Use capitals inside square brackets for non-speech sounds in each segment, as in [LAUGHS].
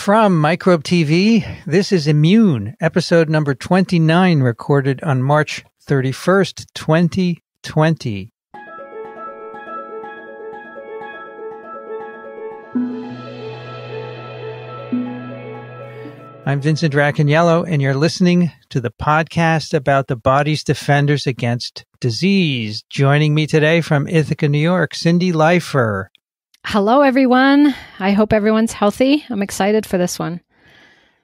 From Microbe TV, this is Immune, episode number 29, recorded on March 31st, 2020. I'm Vincent Racaniello, and you're listening to the podcast about the body's defenders against disease. Joining me today from Ithaca, New York, Cindy Leifer. Hello, everyone. I hope everyone's healthy. I'm excited for this one.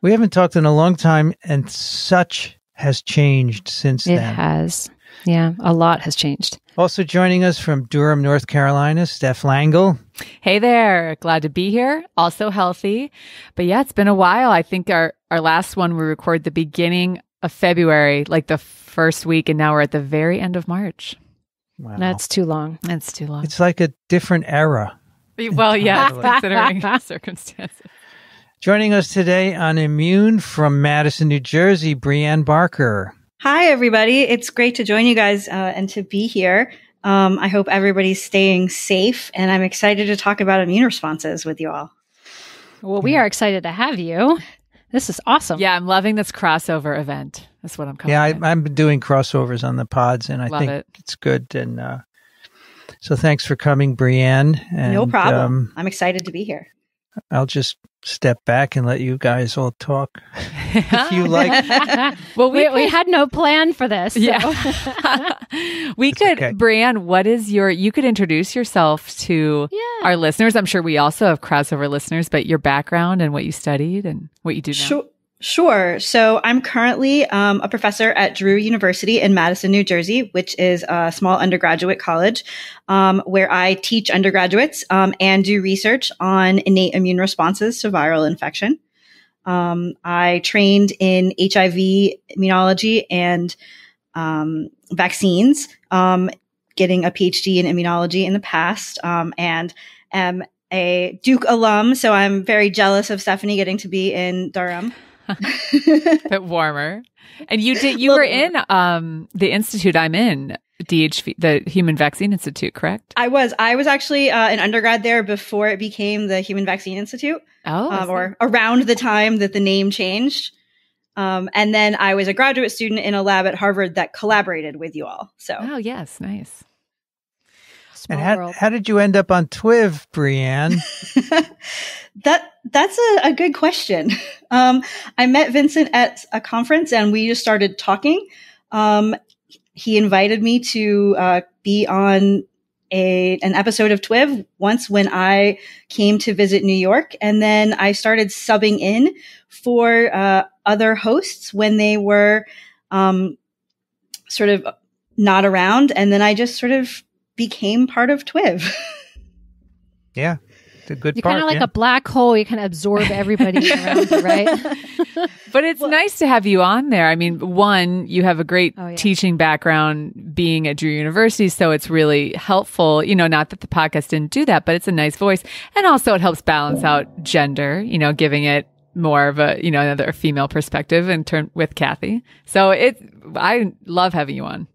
We haven't talked in a long time, and such has changed since it then. It has. Yeah, a lot has changed. Also joining us from Durham, North Carolina, Steph Langle. Hey there. Glad to be here. Also healthy. But yeah, it's been a while. I think our, our last one we recorded the beginning of February, like the first week, and now we're at the very end of March. Wow. That's too long. That's too long. It's like a different era. Well, yeah, [LAUGHS] considering [LAUGHS] circumstances. Joining us today on Immune from Madison, New Jersey, Breanne Barker. Hi, everybody. It's great to join you guys uh, and to be here. Um, I hope everybody's staying safe, and I'm excited to talk about immune responses with you all. Well, we are excited to have you. This is awesome. Yeah, I'm loving this crossover event. That's what I'm calling. Yeah, I, am doing crossovers on the pods, and I Love think it. it's good. And uh, so thanks for coming, Brienne. And, no problem. Um, I'm excited to be here. I'll just step back and let you guys all talk [LAUGHS] if you like. [LAUGHS] well, we, we, had no plan for this. So. Yeah. [LAUGHS] we it's could, okay. what is your, you could introduce yourself to yeah. our listeners. I'm sure we also have crossover listeners, but your background and what you studied and what you do now. Sure. Sure. So I'm currently um, a professor at Drew University in Madison, New Jersey, which is a small undergraduate college um, where I teach undergraduates um, and do research on innate immune responses to viral infection. Um, I trained in HIV immunology and um, vaccines, um, getting a PhD in immunology in the past, and am a Duke alum, so I'm very jealous of Stephanie getting to be in Durham a bit warmer. And you did you were in um, the institute I'm in DHV, the Human Vaccine Institute, correct? I was. I was actually uh, an undergrad there before it became the Human Vaccine Institute. Oh, um, or around the time that the name changed. Um, and then I was a graduate student in a lab at Harvard that collaborated with you all. So, oh yes, nice. Small and how, world. how did you end up on Twiv, Brienne? [LAUGHS] that's a, a good question. [LAUGHS] Um, I met Vincent at a conference and we just started talking. Um, he invited me to uh, be on a, an episode of Twiv once when I came to visit New York. And then I started subbing in for uh, other hosts when they were um, sort of not around. And then I just sort of became part of Twiv. [LAUGHS] yeah the good You're part. You're kind of like yeah. a black hole. You can absorb everybody [LAUGHS] around you, right? [LAUGHS] but it's well, nice to have you on there. I mean, one, you have a great oh, yeah. teaching background being at Drew University. So it's really helpful. You know, not that the podcast didn't do that, but it's a nice voice. And also it helps balance out gender, you know, giving it more of a you know another female perspective in turn with Kathy. So it I love having you on.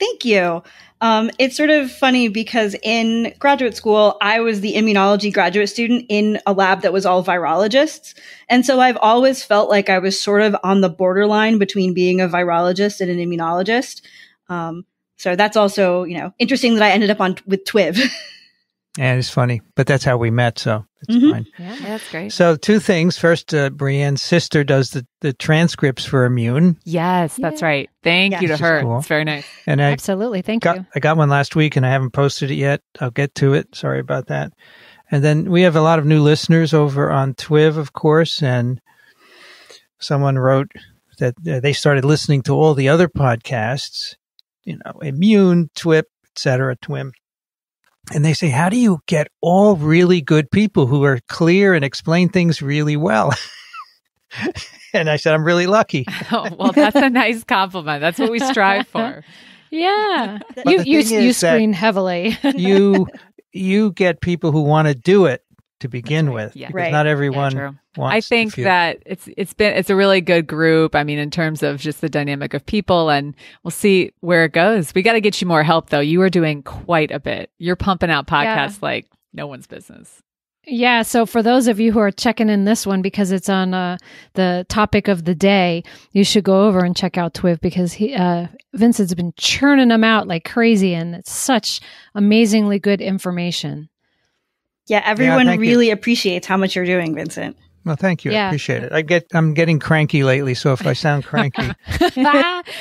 Thank you. Um, it's sort of funny because in graduate school, I was the immunology graduate student in a lab that was all virologists. And so I've always felt like I was sort of on the borderline between being a virologist and an immunologist. Um, so that's also, you know, interesting that I ended up on with TWIV. [LAUGHS] And it's funny, but that's how we met. So it's mm-hmm. fine. Yeah, that's great. So two things. First, uh, Brienne's sister does the, the transcripts for Immune. Yes, yeah. that's right. Thank yeah. you to her. Cool. It's very nice. And I absolutely thank got, you. I got one last week, and I haven't posted it yet. I'll get to it. Sorry about that. And then we have a lot of new listeners over on Twiv, of course, and someone wrote that uh, they started listening to all the other podcasts. You know, Immune, Twip, etc., Twim and they say, how do you get all really good people who are clear and explain things really well? [LAUGHS] and I said, I'm really lucky. [LAUGHS] oh, well, that's a nice compliment. That's what we strive for. Yeah. But you you, you screen heavily. [LAUGHS] you you get people who want to do it to begin right. with. Yeah. Right. Not everyone yeah, I think that it's it's been it's a really good group. I mean, in terms of just the dynamic of people and we'll see where it goes. We gotta get you more help though. You are doing quite a bit. You're pumping out podcasts yeah. like no one's business. Yeah, so for those of you who are checking in this one because it's on uh, the topic of the day, you should go over and check out Twiv because he, uh, Vincent's been churning them out like crazy, and it's such amazingly good information. Yeah, everyone yeah, really you. appreciates how much you're doing, Vincent. Well, thank you. Yeah. I appreciate it. I get I'm getting cranky lately, so if I sound cranky, [LAUGHS] [LAUGHS]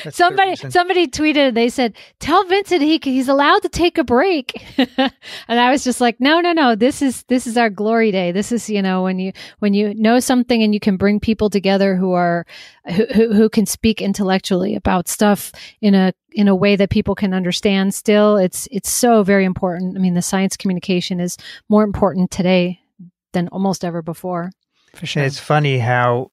somebody somebody tweeted they said, "Tell Vincent he he's allowed to take a break," [LAUGHS] and I was just like, "No, no, no. This is this is our glory day. This is you know when you when you know something and you can bring people together who are who who, who can speak intellectually about stuff in a in a way that people can understand still it's it's so very important i mean the science communication is more important today than almost ever before for sure. it's funny how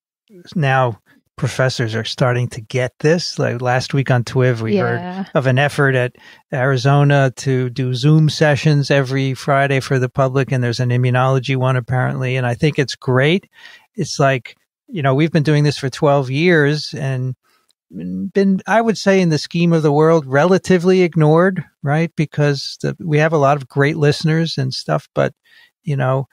now professors are starting to get this. Like last week on TWIV, we yeah. heard of an effort at Arizona to do Zoom sessions every Friday for the public, and there's an immunology one apparently. And I think it's great. It's like, you know, we've been doing this for 12 years and been, I would say, in the scheme of the world, relatively ignored, right? Because the, we have a lot of great listeners and stuff, but, you know,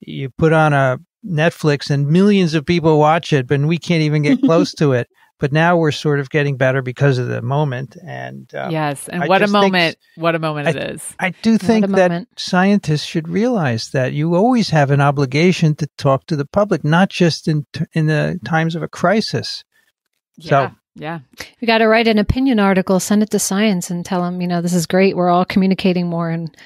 you put on a Netflix and millions of people watch it, but we can't even get [LAUGHS] close to it. But now we're sort of getting better because of the moment. And um, yes, and what a moment! Think, what a moment I, it is. I do think that moment. scientists should realize that you always have an obligation to talk to the public, not just in in the times of a crisis. Yeah. So yeah. We got to write an opinion article, send it to science and tell them, you know, this is great. We're all communicating more and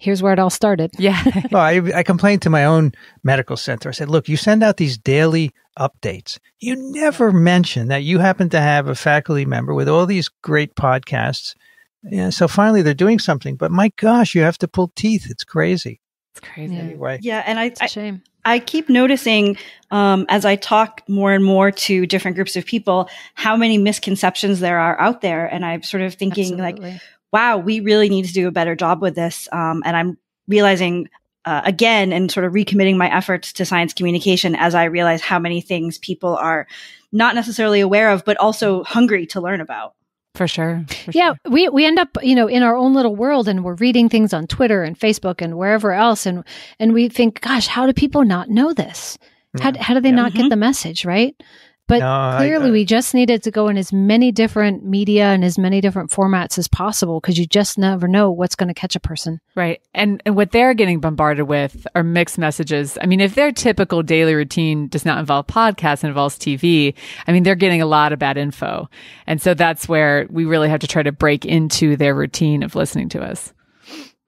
here's where it all started. Yeah. [LAUGHS] well, I, I complained to my own medical center. I said, look, you send out these daily updates. You never mention that you happen to have a faculty member with all these great podcasts. Yeah, so finally they're doing something, but my gosh, you have to pull teeth. It's crazy. It's crazy. Yeah. Anyway. Yeah, and I, it's a shame. I, I keep noticing um, as I talk more and more to different groups of people how many misconceptions there are out there, and I'm sort of thinking Absolutely. like, wow, we really need to do a better job with this. Um, and I'm realizing uh, again and sort of recommitting my efforts to science communication as I realize how many things people are not necessarily aware of, but also hungry to learn about. For sure. For yeah, sure. we we end up, you know, in our own little world and we're reading things on Twitter and Facebook and wherever else and and we think, gosh, how do people not know this? Yeah. How hmm. how do they yeah. not mm-hmm. get the message, right? But no, clearly, I, I, we just needed to go in as many different media and as many different formats as possible because you just never know what's going to catch a person. Right. And, and what they're getting bombarded with are mixed messages. I mean, if their typical daily routine does not involve podcasts, involves TV, I mean, they're getting a lot of bad info. And so that's where we really have to try to break into their routine of listening to us.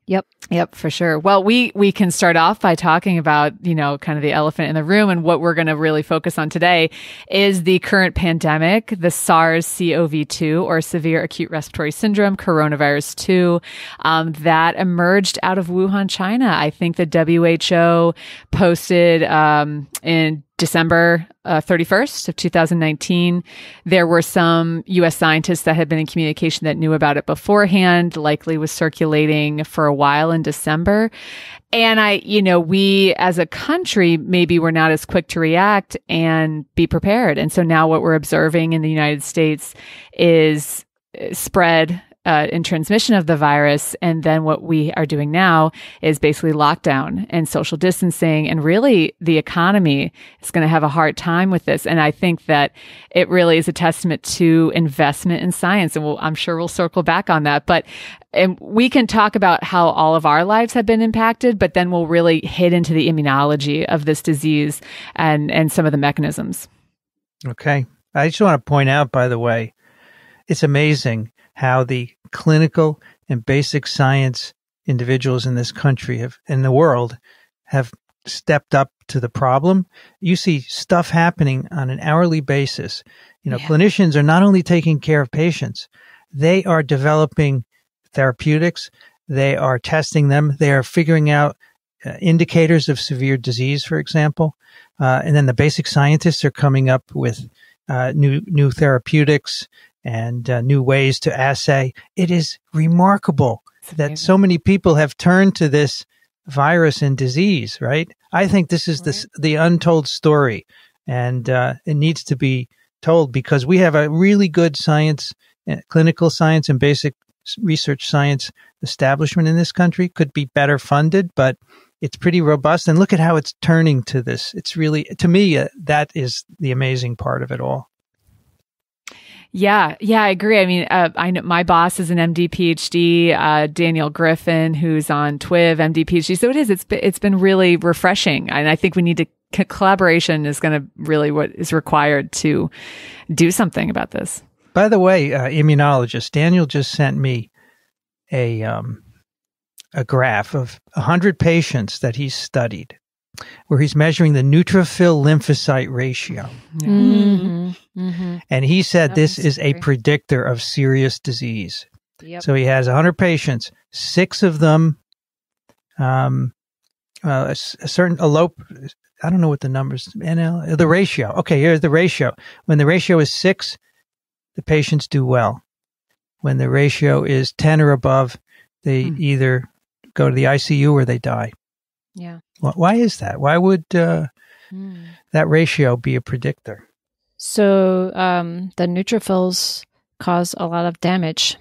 Yep. Yep, for sure. Well, we we can start off by talking about, you know, kind of the elephant in the room and what we're going to really focus on today is the current pandemic, the SARS-CoV-2 or severe acute respiratory syndrome coronavirus 2 um, that emerged out of Wuhan, China. I think the WHO posted um, in December uh, 31st of 2019, there were some US scientists that had been in communication that knew about it beforehand, likely was circulating for a while in December. And I, you know, we as a country maybe we're not as quick to react and be prepared. And so now what we're observing in the United States is uh, spread uh, in transmission of the virus. And then what we are doing now is basically lockdown and social distancing. And really, the economy is going to have a hard time with this. And I think that it really is a testament to investment in science. And we'll, I'm sure we'll circle back on that. But and we can talk about how all of our lives have been impacted, but then we'll really hit into the immunology of this disease and, and some of the mechanisms. Okay. I just want to point out, by the way, it's amazing how the clinical and basic science individuals in this country have in the world have stepped up to the problem. You see stuff happening on an hourly basis. You know, yeah. clinicians are not only taking care of patients, they are developing therapeutics, they are testing them, they are figuring out uh, indicators of severe disease, for example. Uh, and then the basic scientists are coming up with uh, new new therapeutics and uh, new ways to assay. It is remarkable that so many people have turned to this virus and disease, right? I think this is this, the untold story, and uh, it needs to be told because we have a really good science, eh, clinical science, and basic research science establishment in this country. Could be better funded, but it's pretty robust. And look at how it's turning to this. It's really, to me, uh, that is the amazing part of it all. Yeah, yeah, I agree. I mean, uh, I know my boss is an MD PhD, uh, Daniel Griffin, who's on TWIV MD PhD. So it is. It's been, it's been really refreshing, and I think we need to collaboration is going to really what is required to do something about this. By the way, uh, immunologist Daniel just sent me a um, a graph of hundred patients that he studied where he's measuring the neutrophil lymphocyte ratio. Mm-hmm. Mm-hmm. And he said that this is scary. a predictor of serious disease. Yep. So he has 100 patients, six of them, um, uh, a, a, certain elope. I don't know what the numbers, NL, uh, the ratio. Okay, here's the ratio. When the ratio is six, the patients do well. When the ratio is 10 or above, they mm. either go to the ICU or they die. Yeah. Why is that? Why would uh, mm. that ratio be a predictor? So um, the neutrophils cause a lot of damage.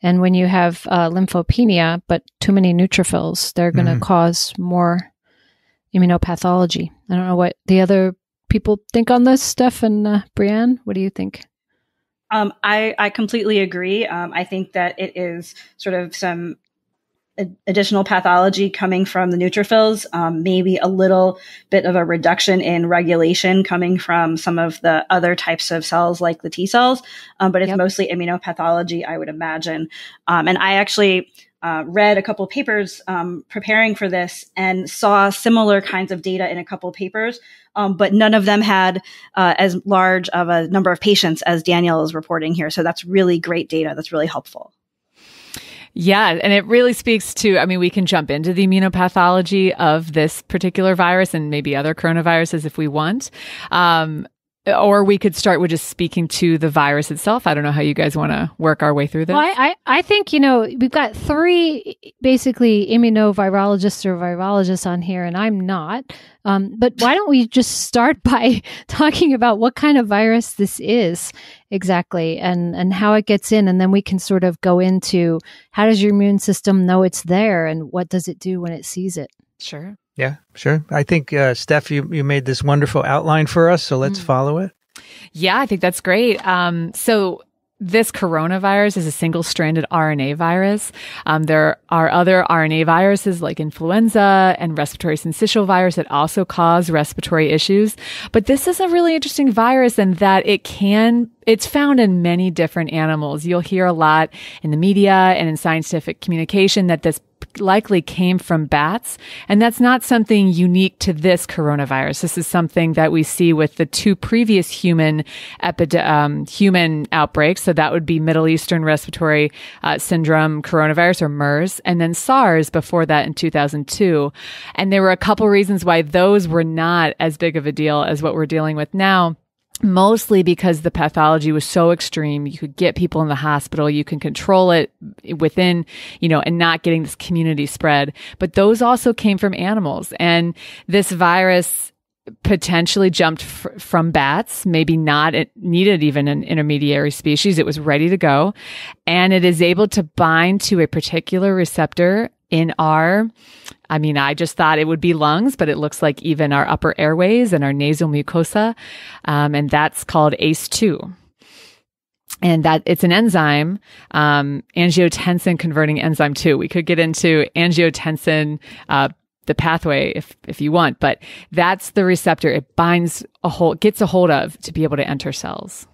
And when you have uh, lymphopenia, but too many neutrophils, they're going to mm. Mm-hmm. cause more immunopathology. I don't know what the other people think on this, Steph and uh, Brienne. What do you think? Um, I, I completely agree. Um, I think that it is sort of some additional pathology coming from the neutrophils, um, maybe a little bit of a reduction in regulation coming from some of the other types of cells like the T cells, um, but it's yep. mostly immunopathology, I would imagine. Um, and I actually uh, read a couple papers um, preparing for this and saw similar kinds of data in a couple papers, um, but none of them had uh, as large of a number of patients as Daniel is reporting here. So that's really great data. That's really helpful. Yeah, and it really speaks to I mean, we can jump into the immunopathology of this particular virus and maybe other coronaviruses if we want. Um, uh, or we could start with just speaking to the virus itself. I don't know how you guys want to work our way through this. Well, I, I, I, think, you know, we've got three basically immunovirologists or virologists on here, and I'm not. Um, but why don't we just start [LAUGHS] by talking about what kind of virus this is exactly and, and how it gets in? And then we can sort of go into how does your immune system know it's there and what does it do when it sees it? Sure. Yeah, sure. I think uh, Steph, you you made this wonderful outline for us, so let's mm. follow it. Yeah, I think that's great. Um, so this coronavirus is a single stranded RNA virus. Um, there are other RNA viruses like influenza and respiratory syncytial virus that also cause respiratory issues. But this is a really interesting virus in that it can it's found in many different animals. You'll hear a lot in the media and in scientific communication that this likely came from bats. And that's not something unique to this coronavirus. This is something that we see with the two previous human epide- um, human outbreaks. So that would be Middle Eastern respiratory uh, syndrome coronavirus or MERS and then SARS before that in 2002. And there were a couple reasons why those were not as big of a deal as what we're dealing with now mostly because the pathology was so extreme you could get people in the hospital you can control it within you know and not getting this community spread but those also came from animals and this virus potentially jumped fr from bats maybe not it needed even an intermediary species it was ready to go and it is able to bind to a particular receptor in our I mean, I just thought it would be lungs, but it looks like even our upper airways and our nasal mucosa. Um, and that's called ACE2 and that it's an enzyme, um, angiotensin converting enzyme two. We could get into angiotensin, uh, the pathway if, if you want, but that's the receptor. It binds a hold, gets a hold of to be able to enter cells.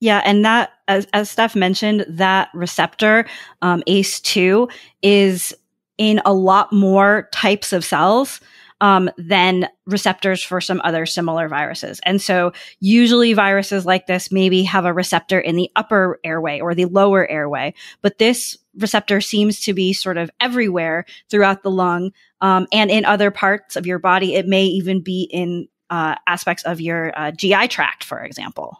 Yeah, and that, as, as Steph mentioned, that receptor, um, ACE2, is in a lot more types of cells um, than receptors for some other similar viruses. And so usually viruses like this maybe have a receptor in the upper airway or the lower airway, but this receptor seems to be sort of everywhere throughout the lung um, and in other parts of your body. It may even be in uh, aspects of your uh, GI tract, for example.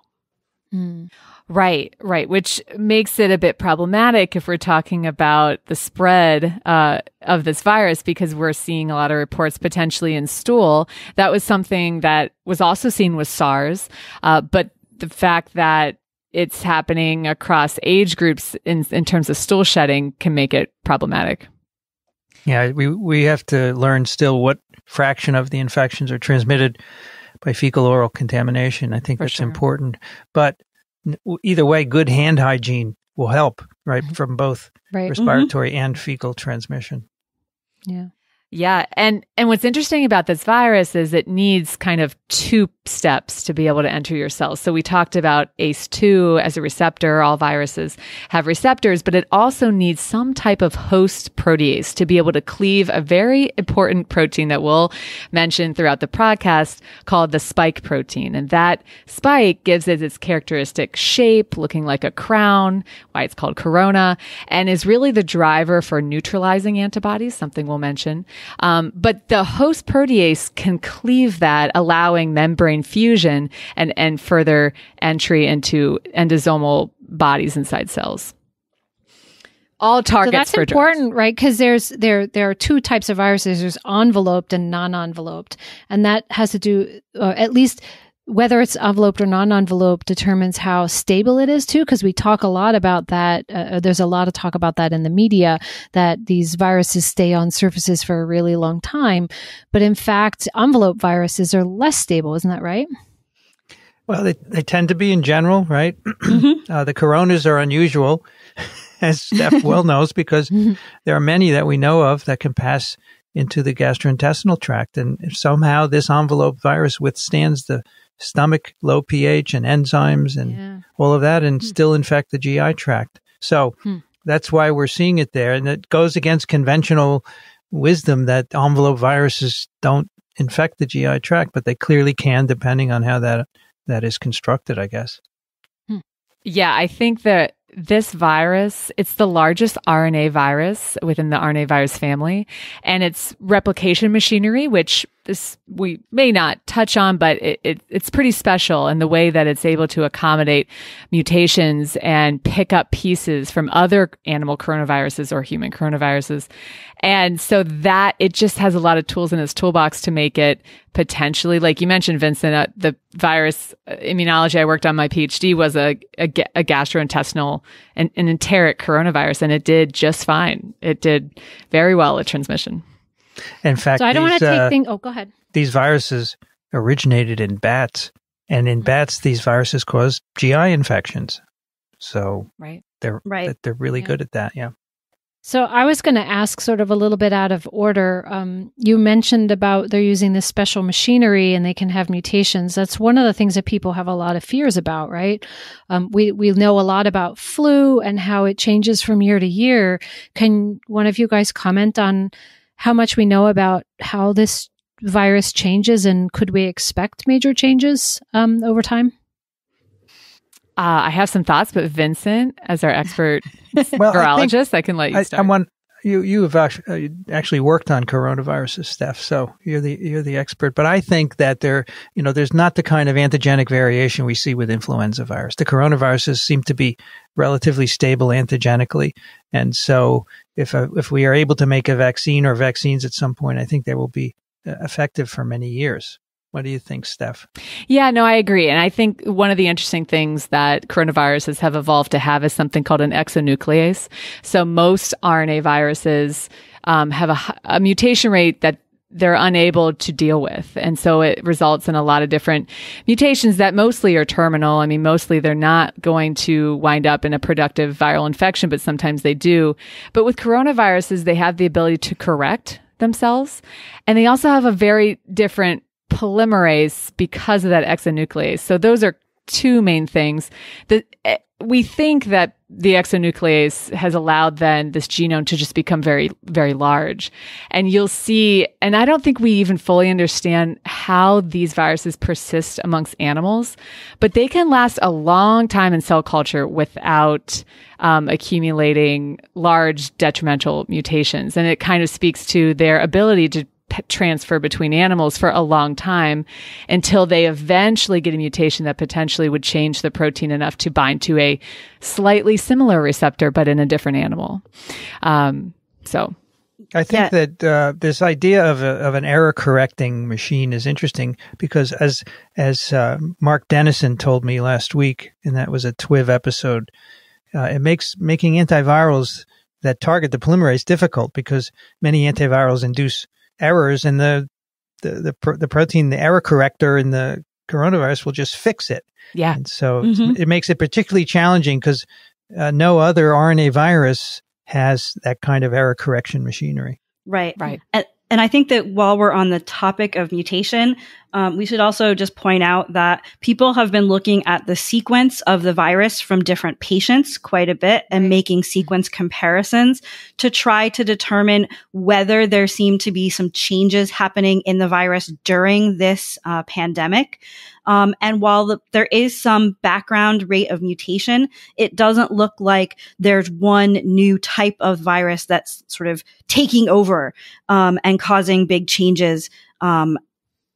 Mm. Right, right, which makes it a bit problematic if we're talking about the spread uh, of this virus because we're seeing a lot of reports potentially in stool. That was something that was also seen with SARS, uh, but the fact that it's happening across age groups in, in terms of stool shedding can make it problematic. Yeah, we, we have to learn still what fraction of the infections are transmitted by fecal oral contamination. I think For that's sure. important. But either way, good hand hygiene will help, right, mm-hmm. from both right. respiratory mm-hmm. and fecal transmission. Yeah. Yeah, and and what's interesting about this virus is it needs kind of two steps to be able to enter your cells. So we talked about ACE2 as a receptor. All viruses have receptors, but it also needs some type of host protease to be able to cleave a very important protein that we'll mention throughout the podcast called the spike protein. And that spike gives it its characteristic shape, looking like a crown, why it's called corona, and is really the driver for neutralizing antibodies, something we'll mention. Um, but the host protease can cleave that, allowing membrane Infusion and, and further entry into endosomal bodies inside cells all targets. So that's important, drugs. right? Because there's there there are two types of viruses: there's enveloped and non-enveloped, and that has to do, or uh, at least whether it's enveloped or non-enveloped determines how stable it is too because we talk a lot about that uh, uh, there's a lot of talk about that in the media that these viruses stay on surfaces for a really long time but in fact envelope viruses are less stable isn't that right well they, they tend to be in general right [CLEARS THROAT] mm-hmm. uh, the coronas are unusual [LAUGHS] as steph [LAUGHS] well knows because mm-hmm. there are many that we know of that can pass into the gastrointestinal tract and somehow this envelope virus withstands the stomach low pH and enzymes and yeah. all of that and hmm. still infect the GI tract. So hmm. that's why we're seeing it there. And it goes against conventional wisdom that envelope viruses don't infect the GI tract, but they clearly can depending on how that that is constructed, I guess. Hmm. Yeah, I think that this virus, it's the largest RNA virus within the RNA virus family, and its replication machinery, which this we may not touch on, but it, it, it's pretty special in the way that it's able to accommodate mutations and pick up pieces from other animal coronaviruses or human coronaviruses. And so that it just has a lot of tools in its toolbox to make it potentially, like you mentioned, Vincent, uh, the virus uh, immunology I worked on my PhD was a, a, a gastrointestinal and an enteric coronavirus, and it did just fine. It did very well at transmission. In fact, so I don't want to take uh, things. Oh, go ahead. These viruses originated in bats, and in mm-hmm. bats, these viruses cause GI infections. So right, they're right. They're really yeah. good at that. Yeah. So I was going to ask, sort of a little bit out of order. Um, you mentioned about they're using this special machinery and they can have mutations. That's one of the things that people have a lot of fears about, right? Um, we we know a lot about flu and how it changes from year to year. Can one of you guys comment on how much we know about how this virus changes and could we expect major changes um, over time? Uh, I have some thoughts, but Vincent, as our expert [LAUGHS] well, virologist, I, I, can let you start. I, am one. you you've actually, uh, actually worked on coronaviruses, Steph, so you're the you're the expert. But I think that there, you know, there's not the kind of antigenic variation we see with influenza virus. The coronaviruses seem to be relatively stable antigenically, and so if a, uh, if we are able to make a vaccine or vaccines at some point, I think they will be uh, effective for many years. What do you think, Steph? Yeah, no, I agree. And I think one of the interesting things that coronaviruses have evolved to have is something called an exonuclease. So most RNA viruses um, have a, a mutation rate that they're unable to deal with. And so it results in a lot of different mutations that mostly are terminal. I mean, mostly they're not going to wind up in a productive viral infection, but sometimes they do. But with coronaviruses, they have the ability to correct themselves. And they also have a very different polymerase because of that exonuclease. So those are two main things. The we think that the exonuclease has allowed then this genome to just become very, very large. And you'll see, and I don't think we even fully understand how these viruses persist amongst animals, but they can last a long time in cell culture without um, accumulating large detrimental mutations. And it kind of speaks to their ability to transfer between animals for a long time until they eventually get a mutation that potentially would change the protein enough to bind to a slightly similar receptor, but in a different animal. Um, so. I think yeah. that uh, this idea of, a, of an error correcting machine is interesting because as as uh, Mark Dennison told me last week, and that was a TWIV episode, uh, it makes making antivirals that target the polymerase difficult because many antivirals induce errors and the the the, pr- the protein, the error corrector in the coronavirus will just fix it. Yeah. And so mm-hmm. it makes it particularly challenging because uh, no other RNA virus has that kind of error correction machinery. Right. Right. And, and I think that while we're on the topic of mutation, um, we should also just point out that people have been looking at the sequence of the virus from different patients quite a bit and making sequence comparisons to try to determine whether there seem to be some changes happening in the virus during this uh, pandemic. Um, and while the, there is some background rate of mutation, it doesn't look like there's one new type of virus that's sort of taking over um, and causing big changes um,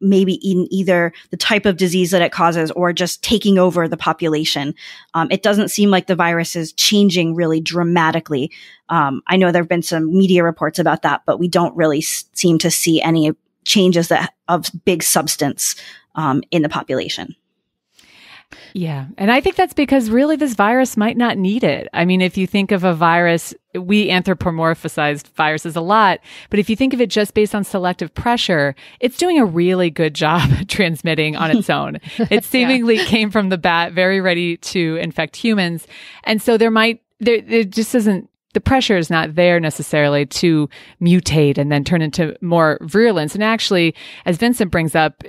maybe in either the type of disease that it causes or just taking over the population. Um, it doesn't seem like the virus is changing really dramatically. Um, I know there have been some media reports about that, but we don't really s- seem to see any changes that of big substance um, in the population. Yeah. And I think that's because really this virus might not need it. I mean, if you think of a virus, we anthropomorphized viruses a lot, but if you think of it just based on selective pressure, it's doing a really good [LAUGHS] job transmitting on its own. [LAUGHS] it seemingly yeah. came from the bat, very ready to infect humans. And so there might, there, it just doesn't the pressure is not there necessarily to mutate and then turn into more virulence. And actually, as Vincent brings up,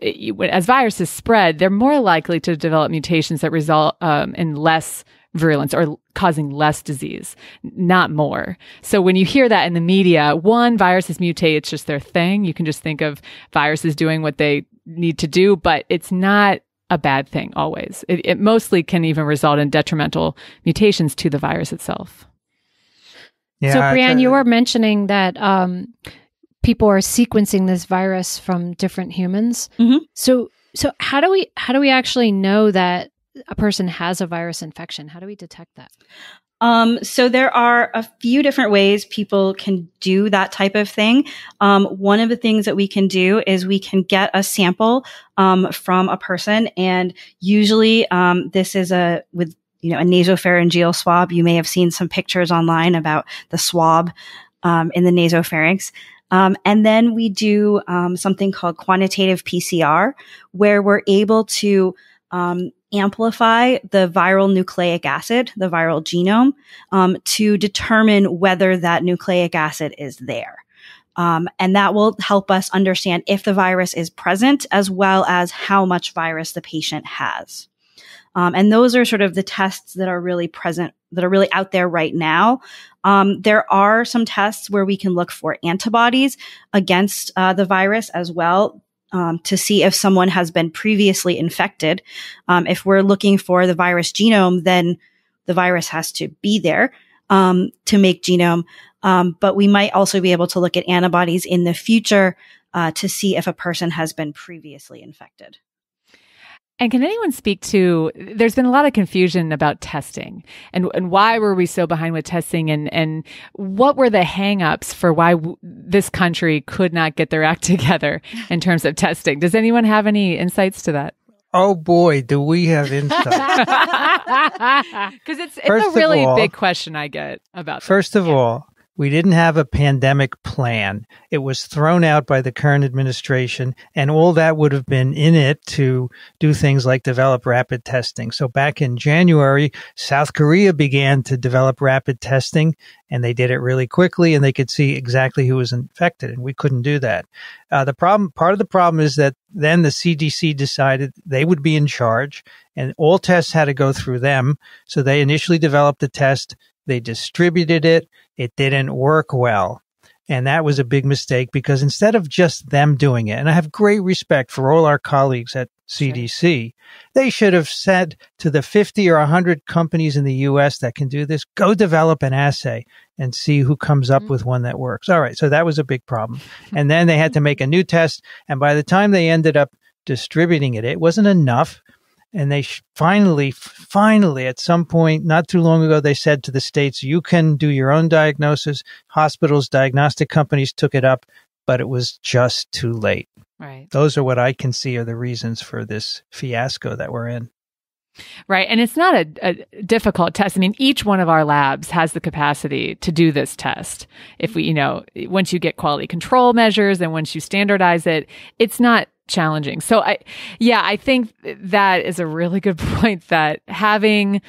as viruses spread, they're more likely to develop mutations that result um, in less virulence or causing less disease, not more. So when you hear that in the media, one, viruses mutate, it's just their thing. You can just think of viruses doing what they need to do, but it's not a bad thing always. It, it mostly can even result in detrimental mutations to the virus itself. Yeah, so, Brianne, you were mentioning that um, people are sequencing this virus from different humans. Mm-hmm. So, so how do we how do we actually know that a person has a virus infection? How do we detect that? Um, so there are a few different ways people can do that type of thing. Um, one of the things that we can do is we can get a sample um, from a person, and usually um, this is a with you know, a nasopharyngeal swab. You may have seen some pictures online about the swab um, in the nasopharynx. Um, and then we do um, something called quantitative PCR, where we're able to um, amplify the viral nucleic acid, the viral genome, um, to determine whether that nucleic acid is there. Um, and that will help us understand if the virus is present as well as how much virus the patient has. Um, and those are sort of the tests that are really present, that are really out there right now. Um, there are some tests where we can look for antibodies against uh, the virus as well. Um, to see if someone has been previously infected. Um, if we're looking for the virus genome, then the virus has to be there um, to make genome. Um, but we might also be able to look at antibodies in the future uh, to see if a person has been previously infected. And can anyone speak to, there's been a lot of confusion about testing and, and why were we so behind with testing and, and what were the hangups for why w- this country could not get their act [LAUGHS] together in terms of testing? Does anyone have any insights to that? Oh boy, do we have insight. Because [LAUGHS] it's, it's a really all, big question I get about First of yeah. all, we didn't have a pandemic plan. It was thrown out by the current administration, and all that would have been in it to do things like develop rapid testing. So back in January, South Korea began to develop rapid testing, and they did it really quickly, and they could see exactly who was infected, and we couldn't do that. Uh, the problem, part of the problem is that then the CDC decided they would be in charge, and all tests had to go through them. So they initially developed the test. They distributed it. It didn't work well. And that was a big mistake because instead of just them doing it, and I have great respect for all our colleagues at CDC, they should have said to the 50 or 100 companies in the US that can do this, go develop an assay and see who comes up mm-hmm. with one that works. All right. So that was a big problem. Hmm. And then they had to make a new test. And by the time they ended up distributing it, it wasn't enough and they finally, finally, at some point not too long ago, they said to the states, you can do your own diagnosis. Hospitals, diagnostic companies took it up, but it was just too late. Right. Those are what I can see are the reasons for this fiasco that we're in. Right. And it's not a, a, difficult test. I mean, each one of our labs has the capacity to do this test. If we, you know, once you get quality control measures and once you standardize it, it's not challenging. So I yeah, I think that is a really good [LAUGHS] point that having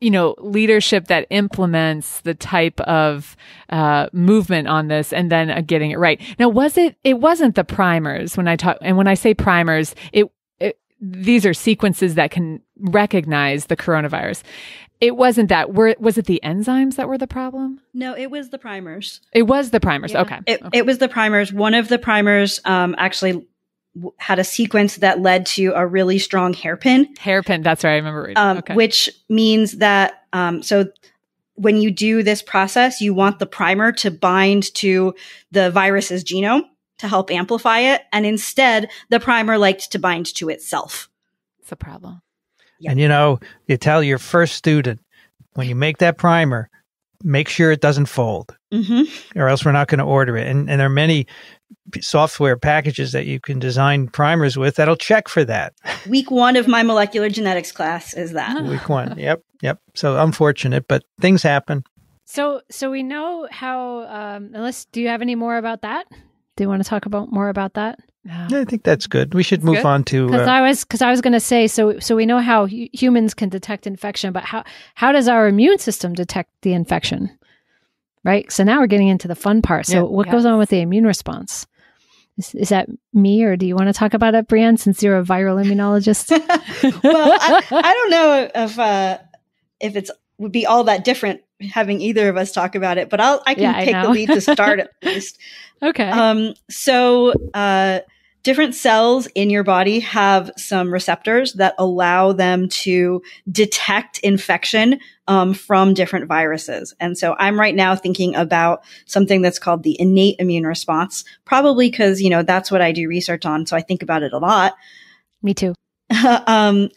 you know leadership that implements the type of uh, movement on this and then uh, getting it right now was it it wasn't the primers when i talk and when i say primers it, it these are sequences that can recognize the coronavirus it wasn't that were was it the enzymes that were the problem no it was the primers it was the primers yeah. okay. It, okay. it was the primers one of the primers um, actually had a sequence that led to a really strong hairpin. Hairpin, that's right. I remember um, okay. Which means that, um, so when you do this process, you want the primer to bind to the virus's genome to help amplify it. And instead, the primer liked to bind to itself. It's a problem. And you know, you tell your first student when you make that primer, make sure it doesn't fold, mm-hmm. or else we're not going to order it. And, and there are many software packages that you can design primers with that'll check for that. [LAUGHS] Week one of my molecular genetics class is that. Week [LAUGHS] one. Yep. Yep. So unfortunate, but things happen. So, so we know how, um, unless, do you have any more about that? Do you want to talk about more about that? I think that's good. We should move good. on to because uh, I was because I was going to say so so we know how humans can detect infection, but how how does our immune system detect the infection? right? So now we're getting into the fun part. So, yeah, what goes on with the immune response? Is, is, that me, or do you want to talk about it, Brienne, since you're a viral immunologist? [LAUGHS] well, I, I, don't know if uh, if it's would be all that different having either of us talk about it, but I'll I can yeah, take I the lead to start at [LAUGHS] least. okay. Um. So, uh, different cells in your body have some receptors that allow them to detect infection um, from different viruses. And so I'm right now thinking about something that's called the innate immune response, probably because, you know, that's what I do research on. So I think about it a lot. Me too. [LAUGHS] um,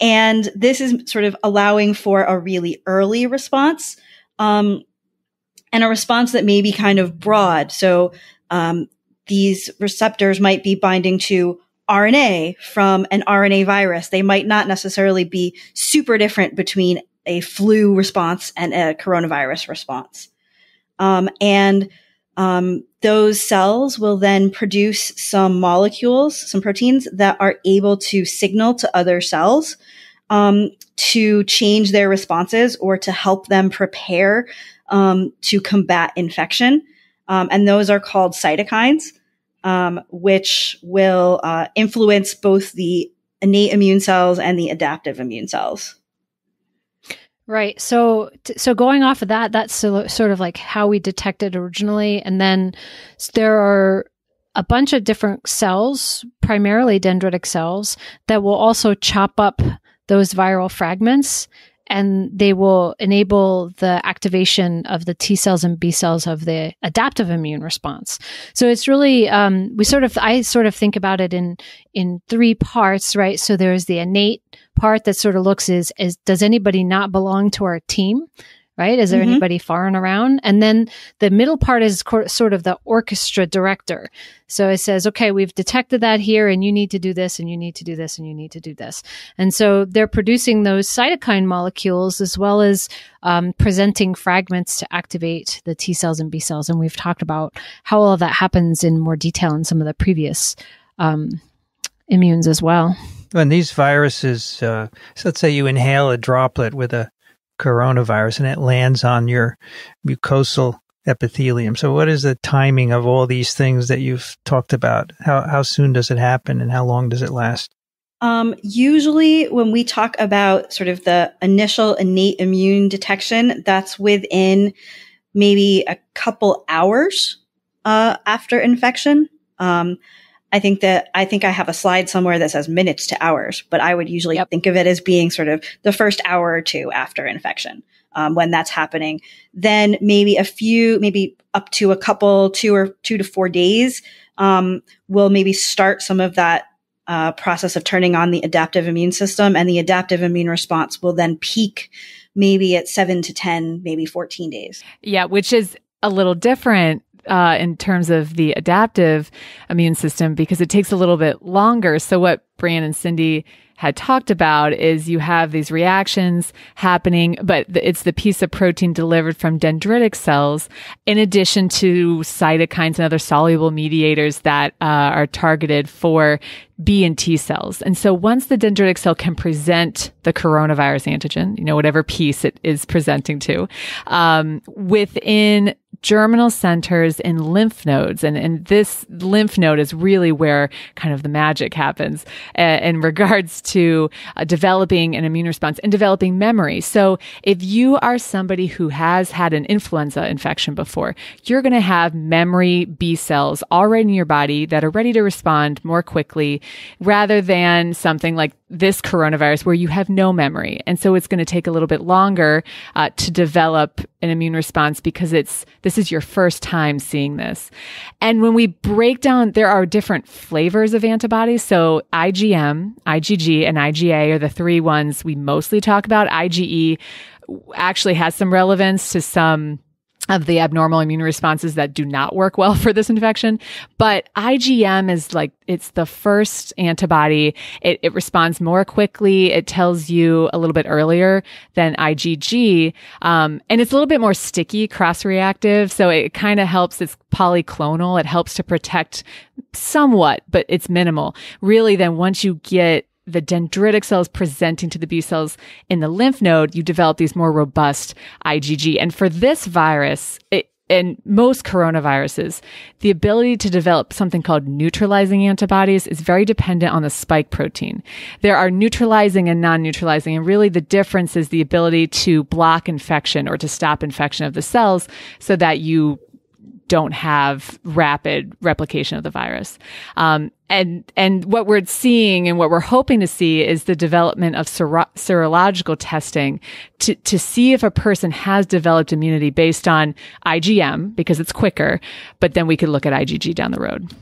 and this is sort of allowing for a really early response. Um, and a response that may be kind of broad. So, um, these receptors might be binding to RNA from an RNA virus. They might not necessarily be super different between a flu response and a coronavirus response. Um, and um, those cells will then produce some molecules, some proteins that are able to signal to other cells um, to change their responses or to help them prepare um, to combat infection. Um, and those are called cytokines, um, which will uh, influence both the innate immune cells and the adaptive immune cells. Right. So, t- so going off of that, that's so, sort of like how we detected originally. And then there are a bunch of different cells, primarily dendritic cells, that will also chop up those viral fragments and they will enable the activation of the T cells and B cells of the adaptive immune response. So it's really um, we sort of I sort of think about it in in three parts, right? So there's the innate part that sort of looks is is does anybody not belong to our team, right? Is there mm-hmm. anybody foreign around? And then the middle part is co- sort of the orchestra director. So it says, okay, we've detected that here and you need to do this and you need to do this and you need to do this. And so they're producing those cytokine molecules as well as um, presenting fragments to activate the T cells and B cells. And we've talked about how all of that happens in more detail in some of the previous um, immunes as well. When these viruses, uh, so let's say you inhale a droplet with a coronavirus and it lands on your mucosal epithelium. So what is the timing of all these things that you've talked about? How, how soon does it happen and how long does it last? Um, usually when we talk about sort of the initial innate immune detection, that's within maybe a couple hours uh, after infection. Um, I think that I think I have a slide somewhere that says minutes to hours, but I would usually yep. think of it as being sort of the first hour or two after infection. Um, when that's happening, then maybe a few, maybe up to a couple, two or two to four days, um, will maybe start some of that uh, process of turning on the adaptive immune system and the adaptive immune response will then peak maybe at seven to 10, maybe 14 days. Yeah, which is a little different uh, in terms of the adaptive immune system because it takes a little bit longer. So, what Brian and Cindy had talked about is you have these reactions happening, but it's the piece of protein delivered from dendritic cells, in addition to cytokines and other soluble mediators that uh, are targeted for B and T cells. And so once the dendritic cell can present the coronavirus antigen, you know, whatever piece it is presenting to, um, within germinal centers in lymph nodes. And, and this lymph node is really where kind of the magic happens uh, in regards to uh, developing an immune response and developing memory. So if you are somebody who has had an influenza infection before, you're going to have memory B cells already in your body that are ready to respond more quickly rather than something like this coronavirus where you have no memory. And so it's going to take a little bit longer uh, to develop an immune response because it's, this is your first time seeing this. And when we break down, there are different flavors of antibodies. So IgM, IgG, and IgA are the three ones we mostly talk about. IgE actually has some relevance to some of the abnormal immune responses that do not work well for this infection. But IgM is like, it's the first antibody. It, it, responds more quickly. It tells you a little bit earlier than IgG. Um, and it's a little bit more sticky, cross reactive. So it kind of helps. It's polyclonal. It helps to protect somewhat, but it's minimal. Really, then once you get the dendritic cells presenting to the B cells in the lymph node, you develop these more robust IgG. And for this virus, it, and most coronaviruses, the ability to develop something called neutralizing antibodies is very dependent on the spike protein. There are neutralizing and non-neutralizing, and really the difference is the ability to block infection or to stop infection of the cells so that you don't have rapid replication of the virus. Um, and and what we're seeing and what we're hoping to see is the development of sero- serological testing to to see if a person has developed immunity based on IgM because it's quicker, but then we could look at IgG down the road.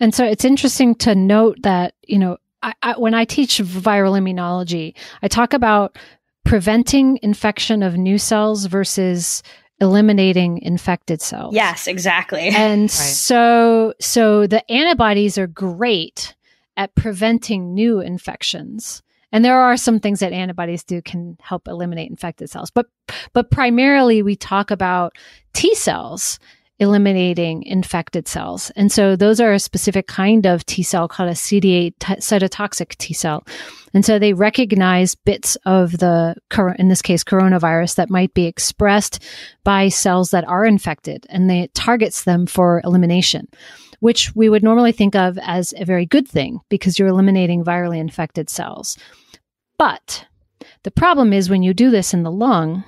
And so it's interesting to note that you know I, I, when I teach viral immunology, I talk about preventing infection of new cells versus eliminating infected cells. Yes, exactly. [LAUGHS] And right. so so the antibodies are great at preventing new infections. And there are some things that antibodies do can help eliminate infected cells. But but primarily we talk about T cells eliminating infected cells. And so those are a specific kind of T cell called a CD8 t- cytotoxic T cell. And so they recognize bits of the, in this case, coronavirus that might be expressed by cells that are infected and they, it targets them for elimination, which we would normally think of as a very good thing because you're eliminating virally infected cells. But the problem is when you do this in the lung,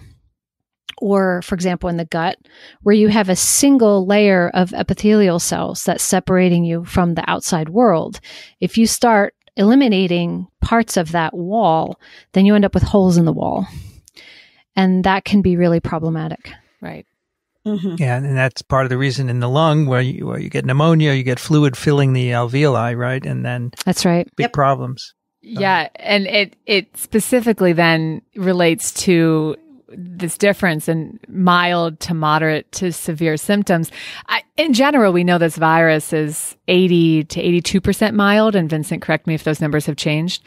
or, for example, in the gut, where you have a single layer of epithelial cells that's separating you from the outside world. If you start eliminating parts of that wall, then you end up with holes in the wall. And that can be really problematic. Right. Mm -hmm. Yeah, and that's part of the reason in the lung where you, where you get pneumonia, you get fluid filling the alveoli, right? And then that's right, big yep. problems. Yeah, and it it specifically then relates to this difference in mild to moderate to severe symptoms. I, in general, we know this virus is 80 to 82% mild, and Vincent, correct me if those numbers have changed,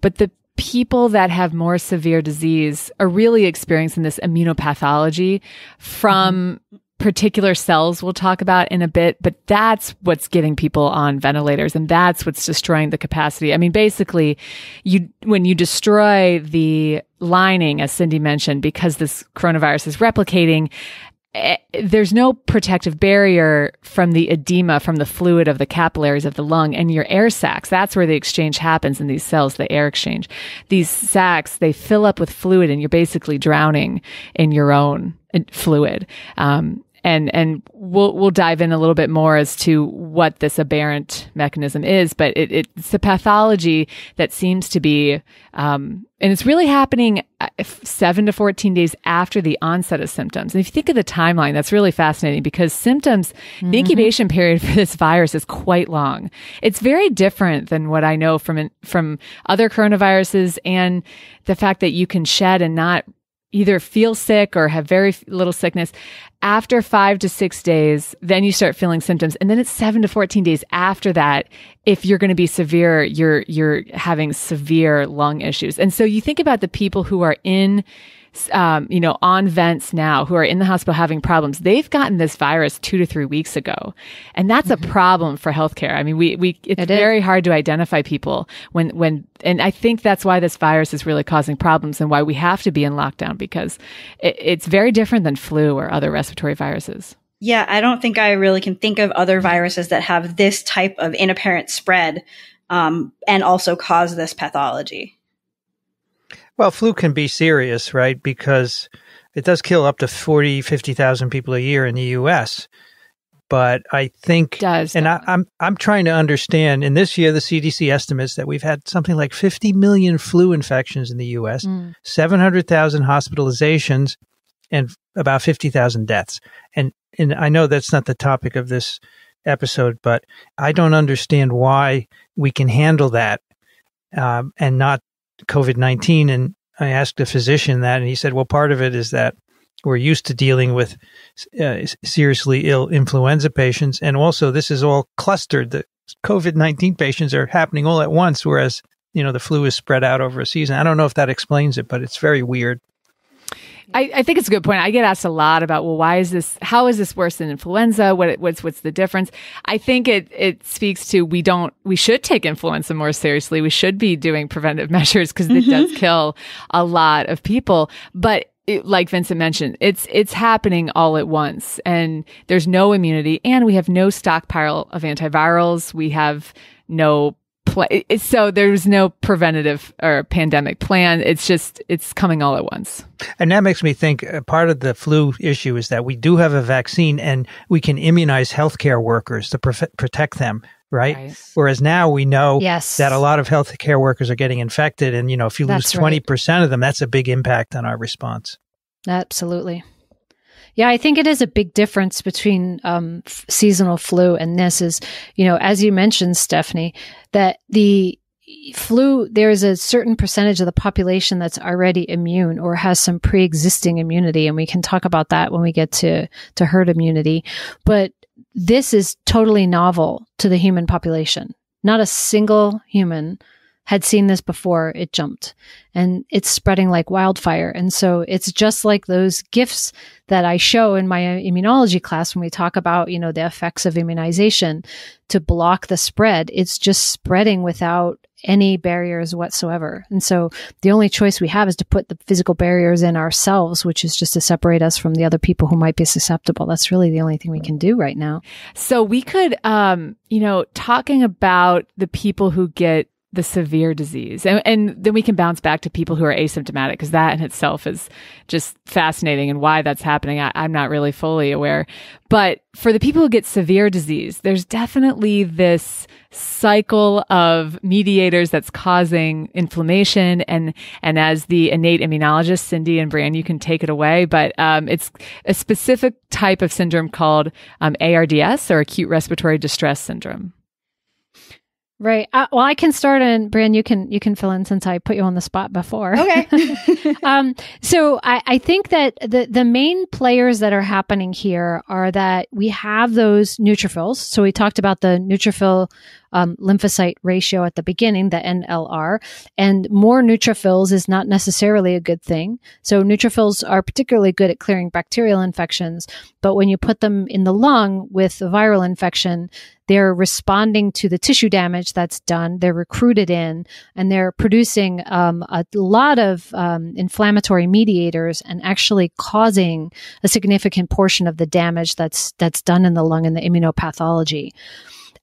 but the people that have more severe disease are really experiencing this immunopathology from mm-hmm particular cells we'll talk about in a bit, but that's what's getting people on ventilators and that's what's destroying the capacity. I mean, basically, you when you destroy the lining, as Cindy mentioned, because this coronavirus is replicating, eh, there's no protective barrier from the edema, from the fluid of the capillaries of the lung and your air sacs. That's where the exchange happens in these cells, the air exchange. These sacs, they fill up with fluid and you're basically drowning in your own eh, fluid. Um, and and we'll we'll dive in a little bit more as to what this aberrant mechanism is, but it, it's the pathology that seems to be, um, and it's really happening uh, seven to fourteen days after the onset of symptoms. And if you think of the timeline, that's really fascinating because symptoms, mm-hmm. the incubation period for this virus is quite long. It's very different than what I know from from other coronaviruses, and the fact that you can shed and not either feel sick or have very little sickness. After five to six days, then you start feeling symptoms. And then it's seven to 14 days after that. If you're going to be severe, you're, you're having severe lung issues. And so you think about the people who are in um, you know, on vents now who are in the hospital having problems, they've gotten this virus two to three weeks ago. And that's mm-hmm. a problem for healthcare. I mean, we, we, it's it very hard to identify people when, when, and I think that's why this virus is really causing problems and why we have to be in lockdown because it, it's very different than flu or other respiratory viruses. Yeah, I don't think I really can think of other mm-hmm. viruses that have this type of inapparent spread um, and also cause this pathology. Well, flu can be serious, right? Because it does kill up to 40, 50,000 people a year in the US. But I think it does and I, am I'm, I'm trying to understand. In this year, the CDC estimates that we've had something like 50 million flu infections in the U.S., mm. 700,000 hospitalizations, and about 50,000 deaths. And and I know that's not the topic of this episode, but I don't understand why we can handle that um, and not COVID 19. And I asked a physician that, and he said, well, part of it is that we're used to dealing with uh, seriously ill influenza patients. And also, this is all clustered. The COVID 19 patients are happening all at once, whereas, you know, the flu is spread out over a season. I don't know if that explains it, but it's very weird. I, I, think it's a good point. I get asked a lot about, well, why is this? How is this worse than influenza? What, what's what's the difference? I think it it speaks to we don't we should take influenza more seriously. We should be doing preventive [LAUGHS] measures because it mm-hmm. does kill a lot of people. But it, like Vincent mentioned, it's it's happening all at once, and there's no immunity, and we have no stockpile of antivirals. We have no play. So there's no preventative or pandemic plan. It's just, it's coming all at once. And that makes me think uh, part of the flu issue is that we do have a vaccine and we can immunize healthcare workers to protect them Right? Whereas now we know yes. that a lot of healthcare workers are getting infected. And, you know, if you that's lose 20% right. of them, that's a big impact on our response. Absolutely. Yeah, I think it is a big difference between um, f- seasonal flu and this is, you know, as you mentioned, Stephanie, that the flu, there is a certain percentage of the population that's already immune or has some pre existing immunity. And we can talk about that when we get to, to herd immunity. But this is totally novel to the human population. Not a single human had seen this before it jumped and it's spreading like wildfire. And so it's just like those gifts that I show in my immunology class when we talk about, you know, the effects of immunization to block the spread. It's just spreading without any barriers whatsoever. And so the only choice we have is to put the physical barriers in ourselves, which is just to separate us from the other people who might be susceptible. That's really the only thing we can do right now. So we could, um, you know, talking about the people who get the severe disease. And, and, then we can bounce back to people who are asymptomatic because that in itself is just fascinating and why that's happening. I, I'm not really fully aware. But for the people who get severe disease, there's definitely this cycle of mediators that's causing inflammation. And, and as the innate immunologist, Cindy and Brian, you can take it away, but um, it's a specific type of syndrome called um, ARDS or acute respiratory distress syndrome. Right. Uh, well, I can start, and Brian, you can you can fill in since I put you on the spot before. Okay. [LAUGHS] [LAUGHS] um, so I, I think that the the main players that are happening here are that we have those neutrophils. So we talked about the neutrophil um, lymphocyte ratio at the beginning, the NLR, and more neutrophils is not necessarily a good thing. So neutrophils are particularly good at clearing bacterial infections, but when you put them in the lung with a viral infection, they're responding to the tissue damage that's done. They're recruited in and they're producing um, a lot of um, inflammatory mediators and actually causing a significant portion of the damage that's that's done in the lung in the immunopathology.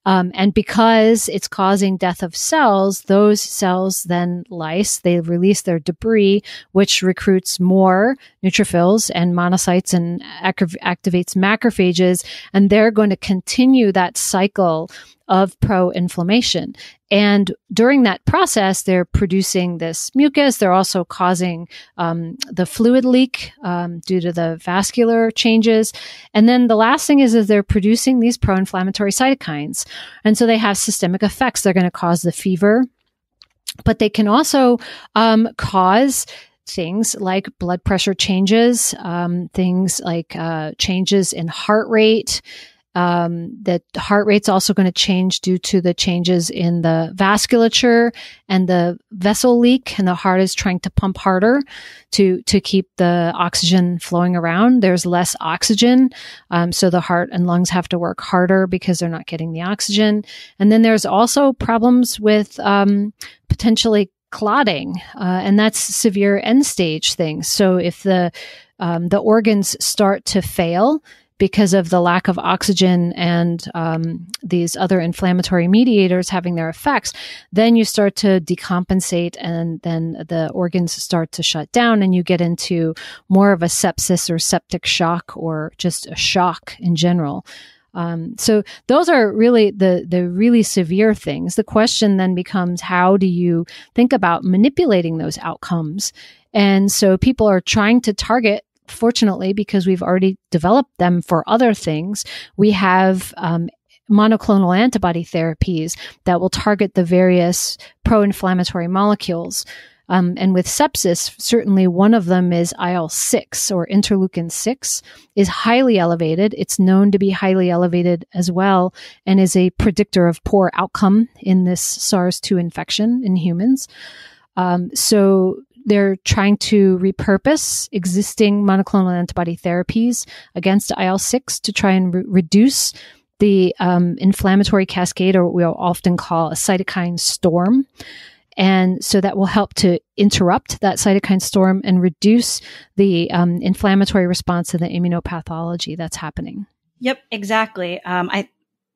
Um, and because it's causing death of cells, those cells then lice, they release their debris, which recruits more neutrophils and monocytes and activates macrophages. And they're going to continue that cycle of pro inflammation. And during that process, they're producing this mucus. They're also causing um, the fluid leak um, due to the vascular changes. And then the last thing is, that they're producing these pro inflammatory cytokines. And so they have systemic effects. They're going to cause the fever. But they can also um, cause things like blood pressure changes, um, things like uh, changes in heart rate, um, the heart rate's also going to change due to the changes in the vasculature and the vessel leak, and the heart is trying to pump harder to to keep the oxygen flowing around. There's less oxygen, um, so the heart and lungs have to work harder because they're not getting the oxygen. And then there's also problems with um, potentially clotting, uh, and that's severe end stage things. So if the um, the organs start to fail because of the lack of oxygen and um, these other inflammatory mediators having their effects, then you start to decompensate and then the organs start to shut down and you get into more of a sepsis or septic shock or just a shock in general. Um, so those are really the the really severe things. The question then becomes how do you think about manipulating those outcomes? And so people are trying to target fortunately, because we've already developed them for other things, we have um, monoclonal antibody therapies that will target the various pro inflammatory molecules. Um, and with sepsis, certainly one of them is IL 6 or interleukin 6 is highly elevated. It's known to be highly elevated as well and is a predictor of poor outcome in this SARS 2 infection in humans. Um, so they're trying to repurpose existing monoclonal antibody therapies against IL 6 to try and re- reduce the um, inflammatory cascade, or what we'll often call a cytokine storm. And so that will help to interrupt that cytokine storm and reduce the um, inflammatory response and the immunopathology that's happening. Yep, exactly. Um, I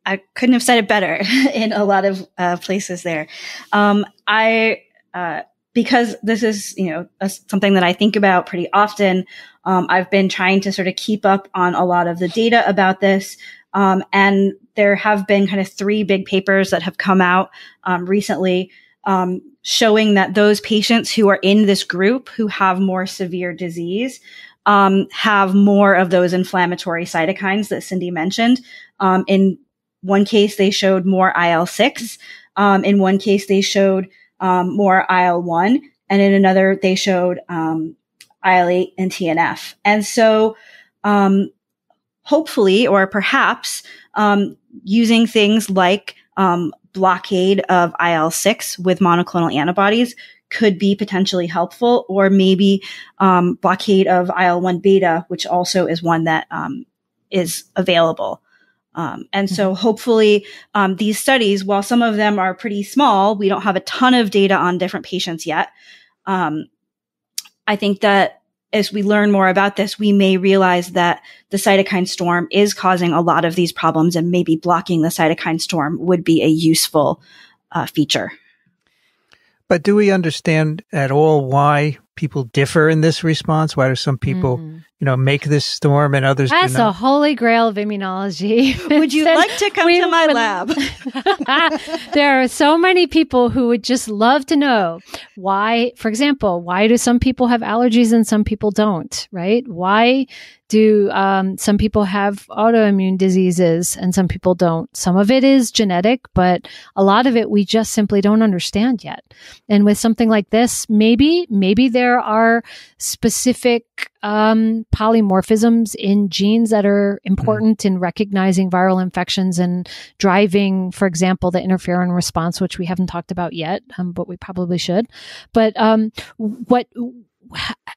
I couldn't have said it better [LAUGHS] in a lot of uh, places there. Um, I uh, because this is, you know, a, something that I think about pretty often, um, I've been trying to sort of keep up on a lot of the data about this. Um, and there have been kind of three big papers that have come out um, recently um, showing that those patients who are in this group who have more severe disease um, have more of those inflammatory cytokines that Cindy mentioned. Um, in one case, they showed more IL 6. in one case, they showed um, more IL one, and in another they showed um, IL eight and TNF. And so, um, hopefully, or perhaps, um, using things like um, blockade of IL six with monoclonal antibodies could be potentially helpful, or maybe um, blockade of IL one beta, which also is one that is available. Um, and so mm-hmm. hopefully um, these studies, while some of them are pretty small, we don't have a ton of data on different patients yet. Um, I think that as we learn more about this, we may realize that the cytokine storm is causing a lot of these problems and maybe blocking the cytokine storm would be a useful uh, feature. But do we understand at all why people differ in this response? Why do some people mm-hmm you know, make this storm and others. That's the holy grail of immunology. [LAUGHS] would you like to come we, to my lab? [LAUGHS] there are so many people who would just love to know why, for example, why do some people have allergies and some people don't, right? Why do um, some people have autoimmune diseases and some people don't some of it is genetic but a lot of it we just simply don't understand yet and with something like this maybe maybe there are specific um, polymorphisms in genes that are important mm-hmm. in recognizing viral infections and driving, for example, the interferon response, which we haven't talked about yet, um, but we probably should. But um, what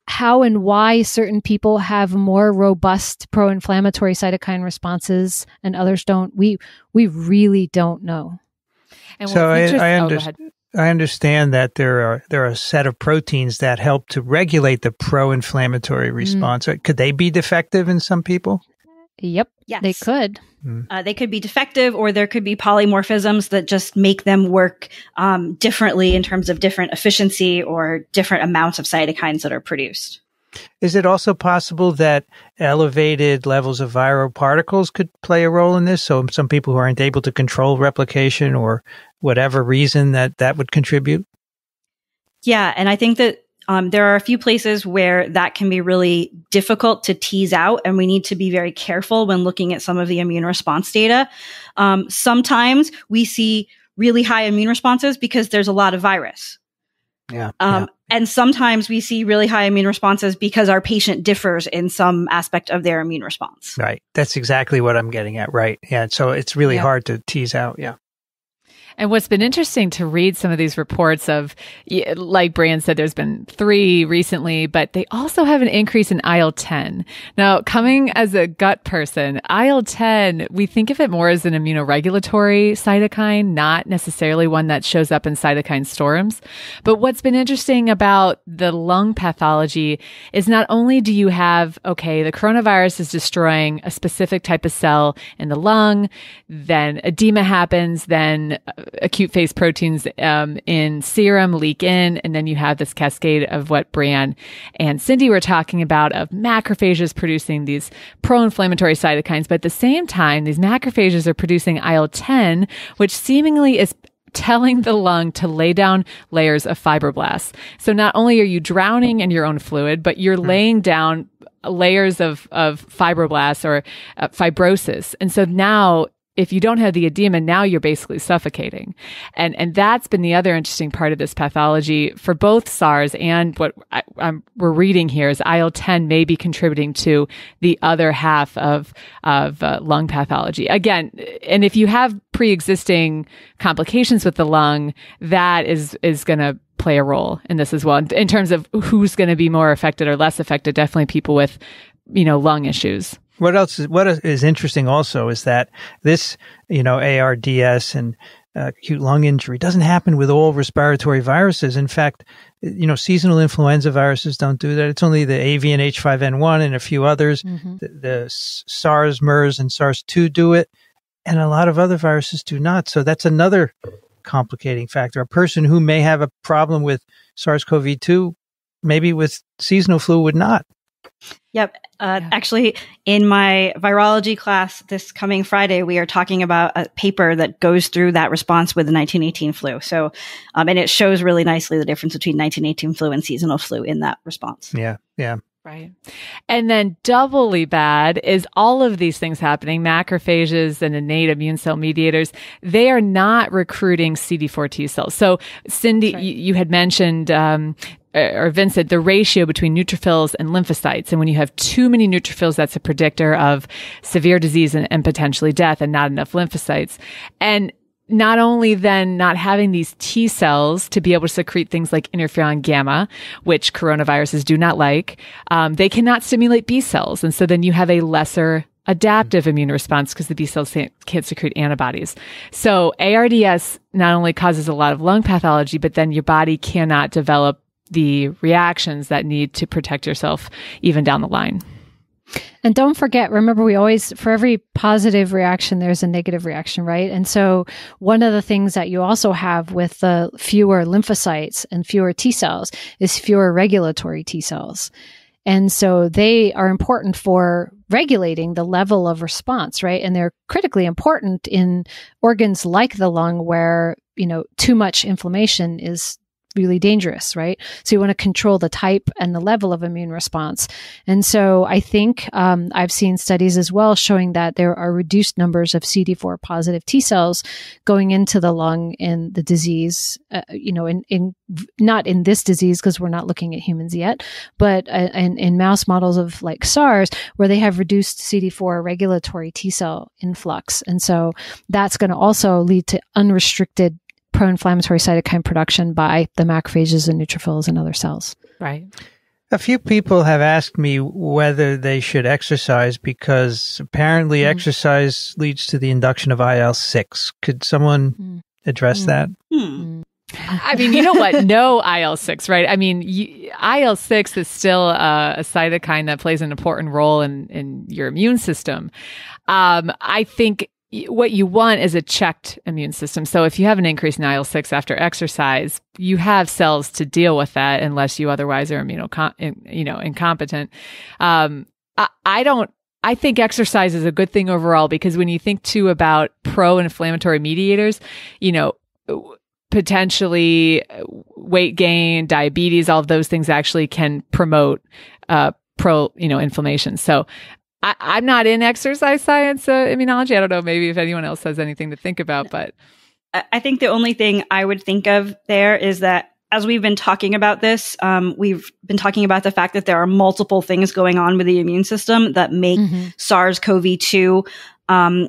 how and why certain people have more robust pro-inflammatory cytokine responses and others don't we we really don't know and so I, I, under- oh, I understand that there are there are a set of proteins that help to regulate the pro-inflammatory mm. response. Mm. Could they be defective in some people? Yep. Yes. They could. Hmm. Uh, they could be defective, or there could be polymorphisms that just make them work um, differently in terms of different efficiency or different amounts of cytokines that are produced. Is it also possible that elevated levels of viral particles could play a role in this? So, some people who aren't able to control replication or whatever reason that that would contribute? Yeah, and I think that um, there are a few places where that can be really difficult to tease out, and we need to be very careful when looking at some of the immune response data. Um, sometimes we see really high immune responses because there's a lot of virus. Yeah, um, yeah. And sometimes we see really high immune responses because our patient differs in some aspect of their immune response. Right. That's exactly what I'm getting at. Right. Yeah. So it's really yeah. hard to tease out. Yeah. And what's been interesting to read some of these reports of, like Brand said, there's been three recently, but they also have an increase in IL 10. Now, coming as a gut person, IL 10, we think of it more as an immunoregulatory cytokine, not necessarily one that shows up in cytokine storms. But what's been interesting about the lung pathology is not only do you have, okay, the coronavirus is destroying a specific type of cell in the lung, then edema happens, then uh, acute phase proteins um, in serum leak in, and then you have this cascade of what Brian and Cindy were talking about of macrophages producing these pro-inflammatory cytokines, but at the same time, these macrophages are producing IL-10, which seemingly is telling the lung to lay down layers of fibroblasts. So not only are you drowning in your own fluid, but you're mm-hmm. laying down layers of, of fibroblasts or uh, fibrosis. And so now if you don't have the edema now you're basically suffocating and and that's been the other interesting part of this pathology for both SARS and what I, we're reading here is IL-10 may be contributing to the other half of of uh, lung pathology again and if you have pre-existing complications with the lung that is is going to play a role in this as well in, in terms of who's going to be more affected or less affected definitely people with you know lung issues what else is what is interesting also is that this you know ARDS and uh, acute lung injury doesn't happen with all respiratory viruses. In fact, you know seasonal influenza viruses don't do that. It's only the avian H5N1 and a few others. Mm-hmm. The, the SARS, MERS, and SARS2 do it, and a lot of other viruses do not. So that's another complicating factor. A person who may have a problem with SARS-CoV-2, maybe with seasonal flu, would not. Yep. Uh, yeah. Actually, in my virology class this coming Friday, we are talking about a paper that goes through that response with the 1918 flu. So, um, and it shows really nicely the difference between 1918 flu and seasonal flu in that response. Yeah. Yeah. Right. And then doubly bad is all of these things happening, macrophages and innate immune cell mediators, they are not recruiting CD4 T cells. So Cindy, right. you, you, had mentioned um, uh, or Vincent, the ratio between neutrophils and lymphocytes. And when you have too many neutrophils, that's a predictor of severe disease and, and potentially death and not enough lymphocytes. And not only then not having these T cells to be able to secrete things like interferon gamma, which coronaviruses do not like, um, they cannot stimulate B cells. And so then you have a lesser adaptive immune response because the B cells can't secrete antibodies. So ARDS not only causes a lot of lung pathology, but then your body cannot develop the reactions that need to protect yourself even down the line. And don't forget, remember, we always, for every positive reaction, there's a negative reaction, right? And so, one of the things that you also have with the fewer lymphocytes and fewer T cells is fewer regulatory T cells. And so, they are important for regulating the level of response, right? And they're critically important in organs like the lung, where, you know, too much inflammation is really dangerous, right? So you want to control the type and the level of immune response. And so I think um, I've seen studies as well showing that there are reduced numbers of CD4 positive T cells going into the lung in the disease, uh, you know, in, in not in this disease because we're not looking at humans yet, but uh, in, in mouse models of like SARS where they have reduced CD4 regulatory T cell influx. And so that's going to also lead to unrestricted pro inflammatory cytokine production by the macrophages and neutrophils and other cells. Right. A few people have asked me whether they should exercise because apparently mm. exercise leads to the induction of IL 6. Could someone mm. address mm. that? Hmm. Mm. I mean, you know what? [LAUGHS] No IL 6, right? I mean, IL 6 is still uh, a cytokine that plays an important role in, in your immune system. Um, I think what you want is a checked immune system. So if you have an increase in IL 6 after exercise, you have cells to deal with that unless you otherwise are immunocom- you know, incompetent. Um, I, I don't I think exercise is a good thing overall because when you think too about pro inflammatory mediators, you know, potentially weight gain, diabetes, all of those things actually can promote uh, pro, you know, inflammation. So I, am not in exercise science uh, immunology. I don't know. Maybe if anyone else has anything to think about, but I think the only thing I would think of there is that as we've been talking about this, um, we've been talking about the fact that there are multiple things going on with the immune system that make mm-hmm. SARS-CoV-2 um,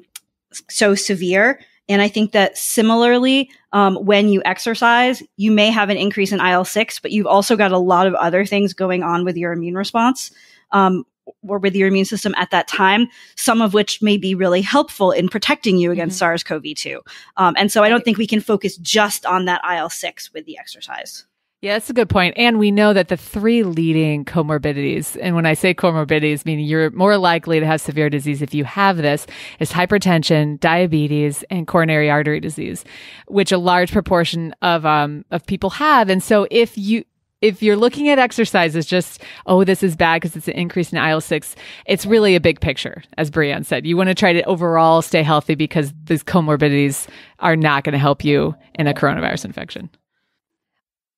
so severe. And I think that similarly, um, when you exercise, you may have an increase in IL 6, but you've also got a lot of other things going on with your immune response. Um, or with your immune system at that time, some of which may be really helpful in protecting you against mm-hmm. SARS CoV 2. Um, and so I don't think we can focus just on that IL 6 with the exercise. Yeah, that's a good point. And we know that the three leading comorbidities, and when I say comorbidities, meaning you're more likely to have severe disease if you have this, is hypertension, diabetes, and coronary artery disease, which a large proportion of um, of people have. And so, if you if you're looking at exercise as just, oh, this is bad because it's an increase in IL 6, it's really a big picture, as Brianne said. You want to try to overall stay healthy because these comorbidities are not going to help you in a coronavirus infection.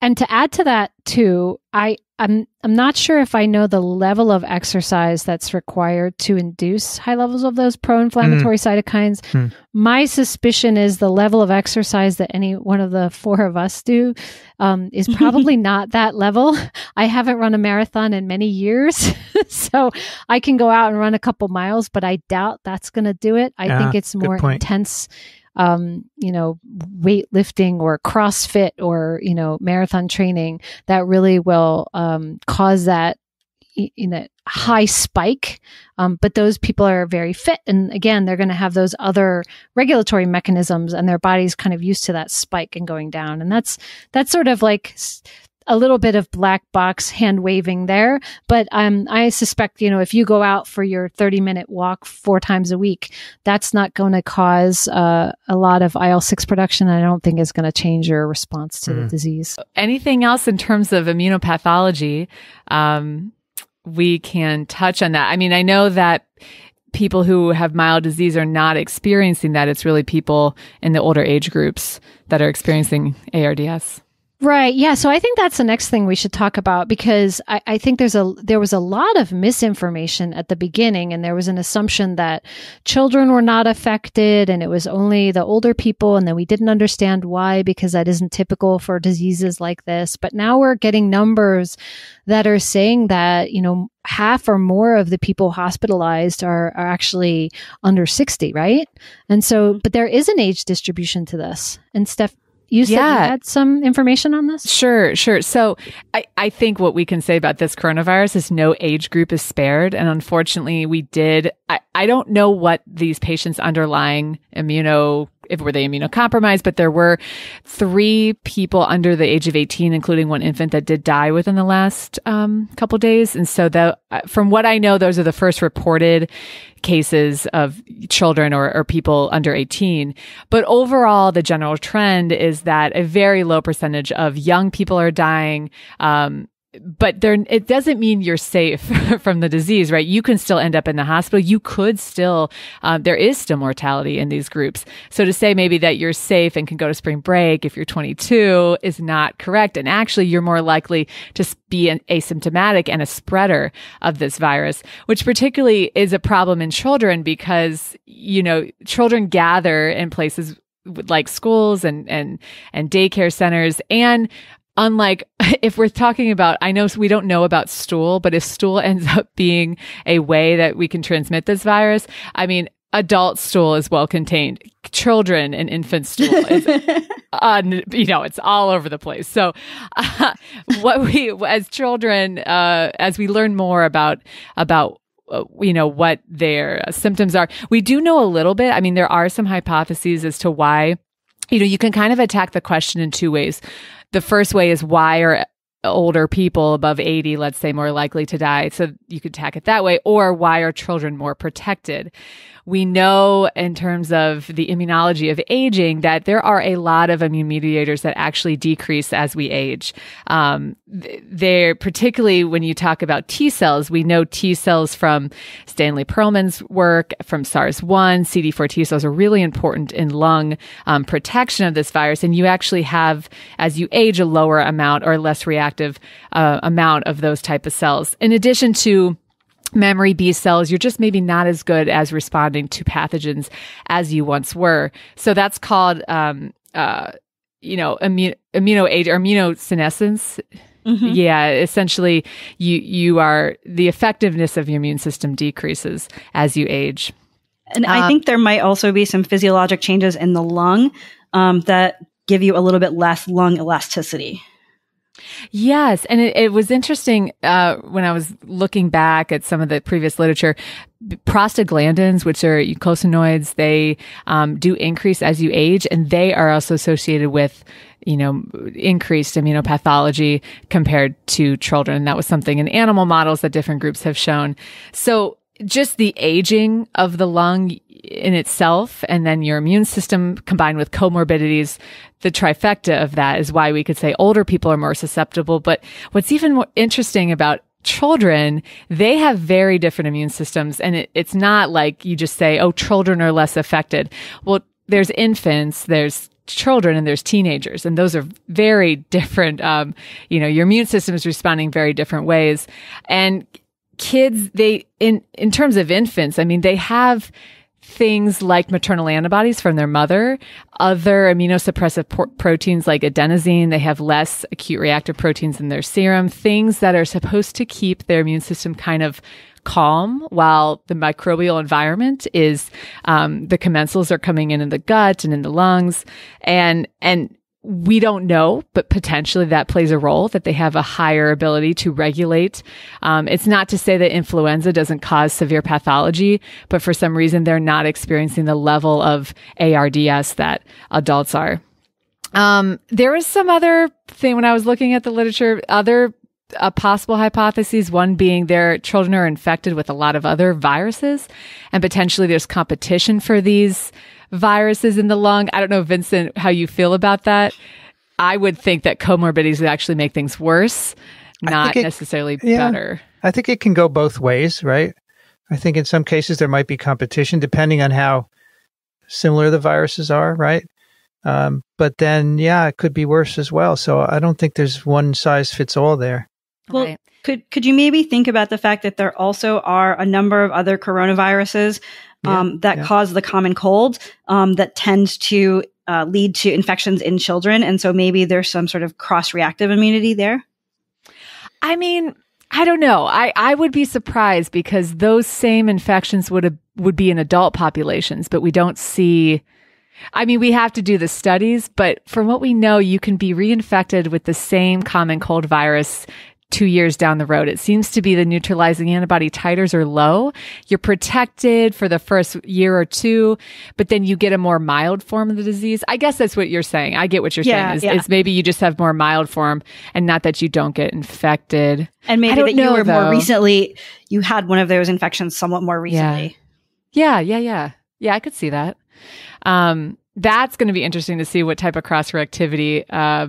And to add to that, too, I I'm I'm not sure if I know the level of exercise that's required to induce high levels of those pro-inflammatory mm. cytokines. Mm. My suspicion is the level of exercise that any one of the [LAUGHS] four of us do um, is [LAUGHS] probably not that level. I haven't run a marathon in many years, [LAUGHS] so I can go out and run a couple miles, but I doubt that's going to do it. I yeah, think ah, it's more intense um, you know, weightlifting or CrossFit or, you know, marathon training that really will um, cause that you know high spike um, but those people are very fit and again they're going to have those other regulatory mechanisms and their body's kind of used to that spike and going down and that's that's sort of like a little bit of black box hand waving there. But um, I suspect, you know, if you go out for your 30 minute walk four times a week, that's not going to cause uh, a lot of IL 6 production. I don't think is going to change your response to mm. the hmm. disease. Anything else in terms of immunopathology? Um, we can touch on that. I mean, I know that people who have mild disease are not experiencing that. It's really people in the older age groups that are experiencing ARDS. Right. Yeah. So I think that's the next thing we should talk about because I, I, think there's a there was a lot of misinformation at the beginning, and there was an assumption that children were not affected, and it was only the older people, and then we didn't understand why because that isn't typical for diseases like this. But now we're getting numbers that are saying that you know half or more of the people hospitalized are, are actually under 60 right and so mm-hmm. but there is an age distribution to this and steph you said yeah. you had some information on this? Sure, sure. So I, I think what we can say about this coronavirus is no age group is spared. And unfortunately, we did. I, I don't know what these patients' underlying immuno if were they immunocompromised, but there were three people under the age of 18, including one infant that did die within the last um, couple days. And so the, uh, from what I know, those are the first reported cases of children or, or people under 18. But overall, the general trend is that a very low percentage of young people are dying. Um, but there, it doesn't mean you're safe [LAUGHS] from the disease, right? You can still end up in the hospital. You could still, um, there is still mortality in these groups. So to say maybe that you're safe and can go to spring break if you're 22 is not correct. And actually, you're more likely to be an asymptomatic and a spreader of this virus, which particularly is a problem in children because, you know, children gather in places like schools and and and daycare centers and unlike [LAUGHS] if we're talking about, I know we don't know about stool, but if stool [LAUGHS] ends up being a way that we can transmit this virus, I mean, adult stool is well contained. Children and infant stool is, [LAUGHS] un, you know, it's all over the place. So, uh, what we as children, uh, as we learn more about about uh, you know what their symptoms are, we do know a little bit. I mean, there are some hypotheses as to why you know, you can kind of attack the question in two ways the first way is why are older people above 80 let's say more likely to die so you could tack it that way or why are children more protected we know in terms of the immunology of aging that there are a lot of immune mediators that actually decrease as we age. Um, they're particularly when you talk about T cells, we know T cells from Stanley Perlman's work from SARS 1, CD4 T cells are really important in lung um, protection of this virus. And you actually have, as you age, a lower amount or less reactive uh, amount of those type of cells. In addition to memory B cells, you're just maybe not as good as responding to pathogens as you once were. So that's called, um, uh, you know, immuno immunoage or immunosenescence. Mm-hmm. Yeah, essentially, you you are the effectiveness of your immune system decreases as you age. And um, I uh, think there might also be some physiologic changes in the lung um, that give you a little bit less lung elasticity. Yes. And it, it was interesting uh, when I was looking back at some of the previous literature. Prostaglandins, which are eicosanoids, they um, do increase as you age, and they are also associated with, you know, increased immunopathology compared to children. That was something in animal models that different groups have shown. So just the aging of the lung in itself and then your immune system combined with comorbidities, the trifecta of that is why we could say older people are more susceptible. But what's even more interesting about children, they have very different immune systems. And it, it's not like you just say, oh, children are less affected. Well, there's infants, there's children and there's teenagers and those are very different um, you know your immune system is responding very different ways and kids they in in terms of infants i mean they have things like maternal antibodies from their mother, other immunosuppressive por- proteins like adenosine, they have less acute reactive proteins in their serum, things that are supposed to keep their immune system kind of calm while the microbial environment is um, the commensals are coming in in the gut and in the lungs and and we don't know, but potentially that plays a role that they have a higher ability to regulate. Um, it's not to say that influenza doesn't cause severe pathology, but for some reason they're not experiencing the level of ARDS that adults are. Um, there was some other thing when I was looking at the literature, other uh, possible hypotheses, one being their children are infected with a lot of other viruses and potentially there's competition for these viruses in the lung. I don't know, Vincent, how you feel about that. I would think that comorbidities would actually make things worse, not it, necessarily yeah, better. I think it can go both ways, right? I think in some cases there might be competition depending on how similar the viruses are, right? Um, but then, yeah, it could be worse as well. So I don't think there's one size fits all there. Well, right. could could you maybe think about the fact that there also are a number of other coronaviruses um, yeah, that yeah. cause the common cold um, that tend to uh, lead to infections in children. And so maybe there's some sort of cross reactive immunity there. I mean, I don't know. I, I would be surprised because those same infections would have, would be in adult populations, but we don't see. I mean, we have to do the studies, but from what we know, you can be reinfected with the same common cold virus two years down the road. It seems to be the neutralizing antibody titers are low. You're protected for the first year or two, but then you get a more mild form of the disease. I guess that's what you're saying. I get what you're yeah, saying is, yeah. is, maybe you just have more mild form and not that you don't get infected. And maybe that you were though. more recently, you had one of those infections somewhat more recently. Yeah. Yeah. Yeah. Yeah. yeah I could see that. Um, that's going to be interesting to see what type of cross reactivity uh,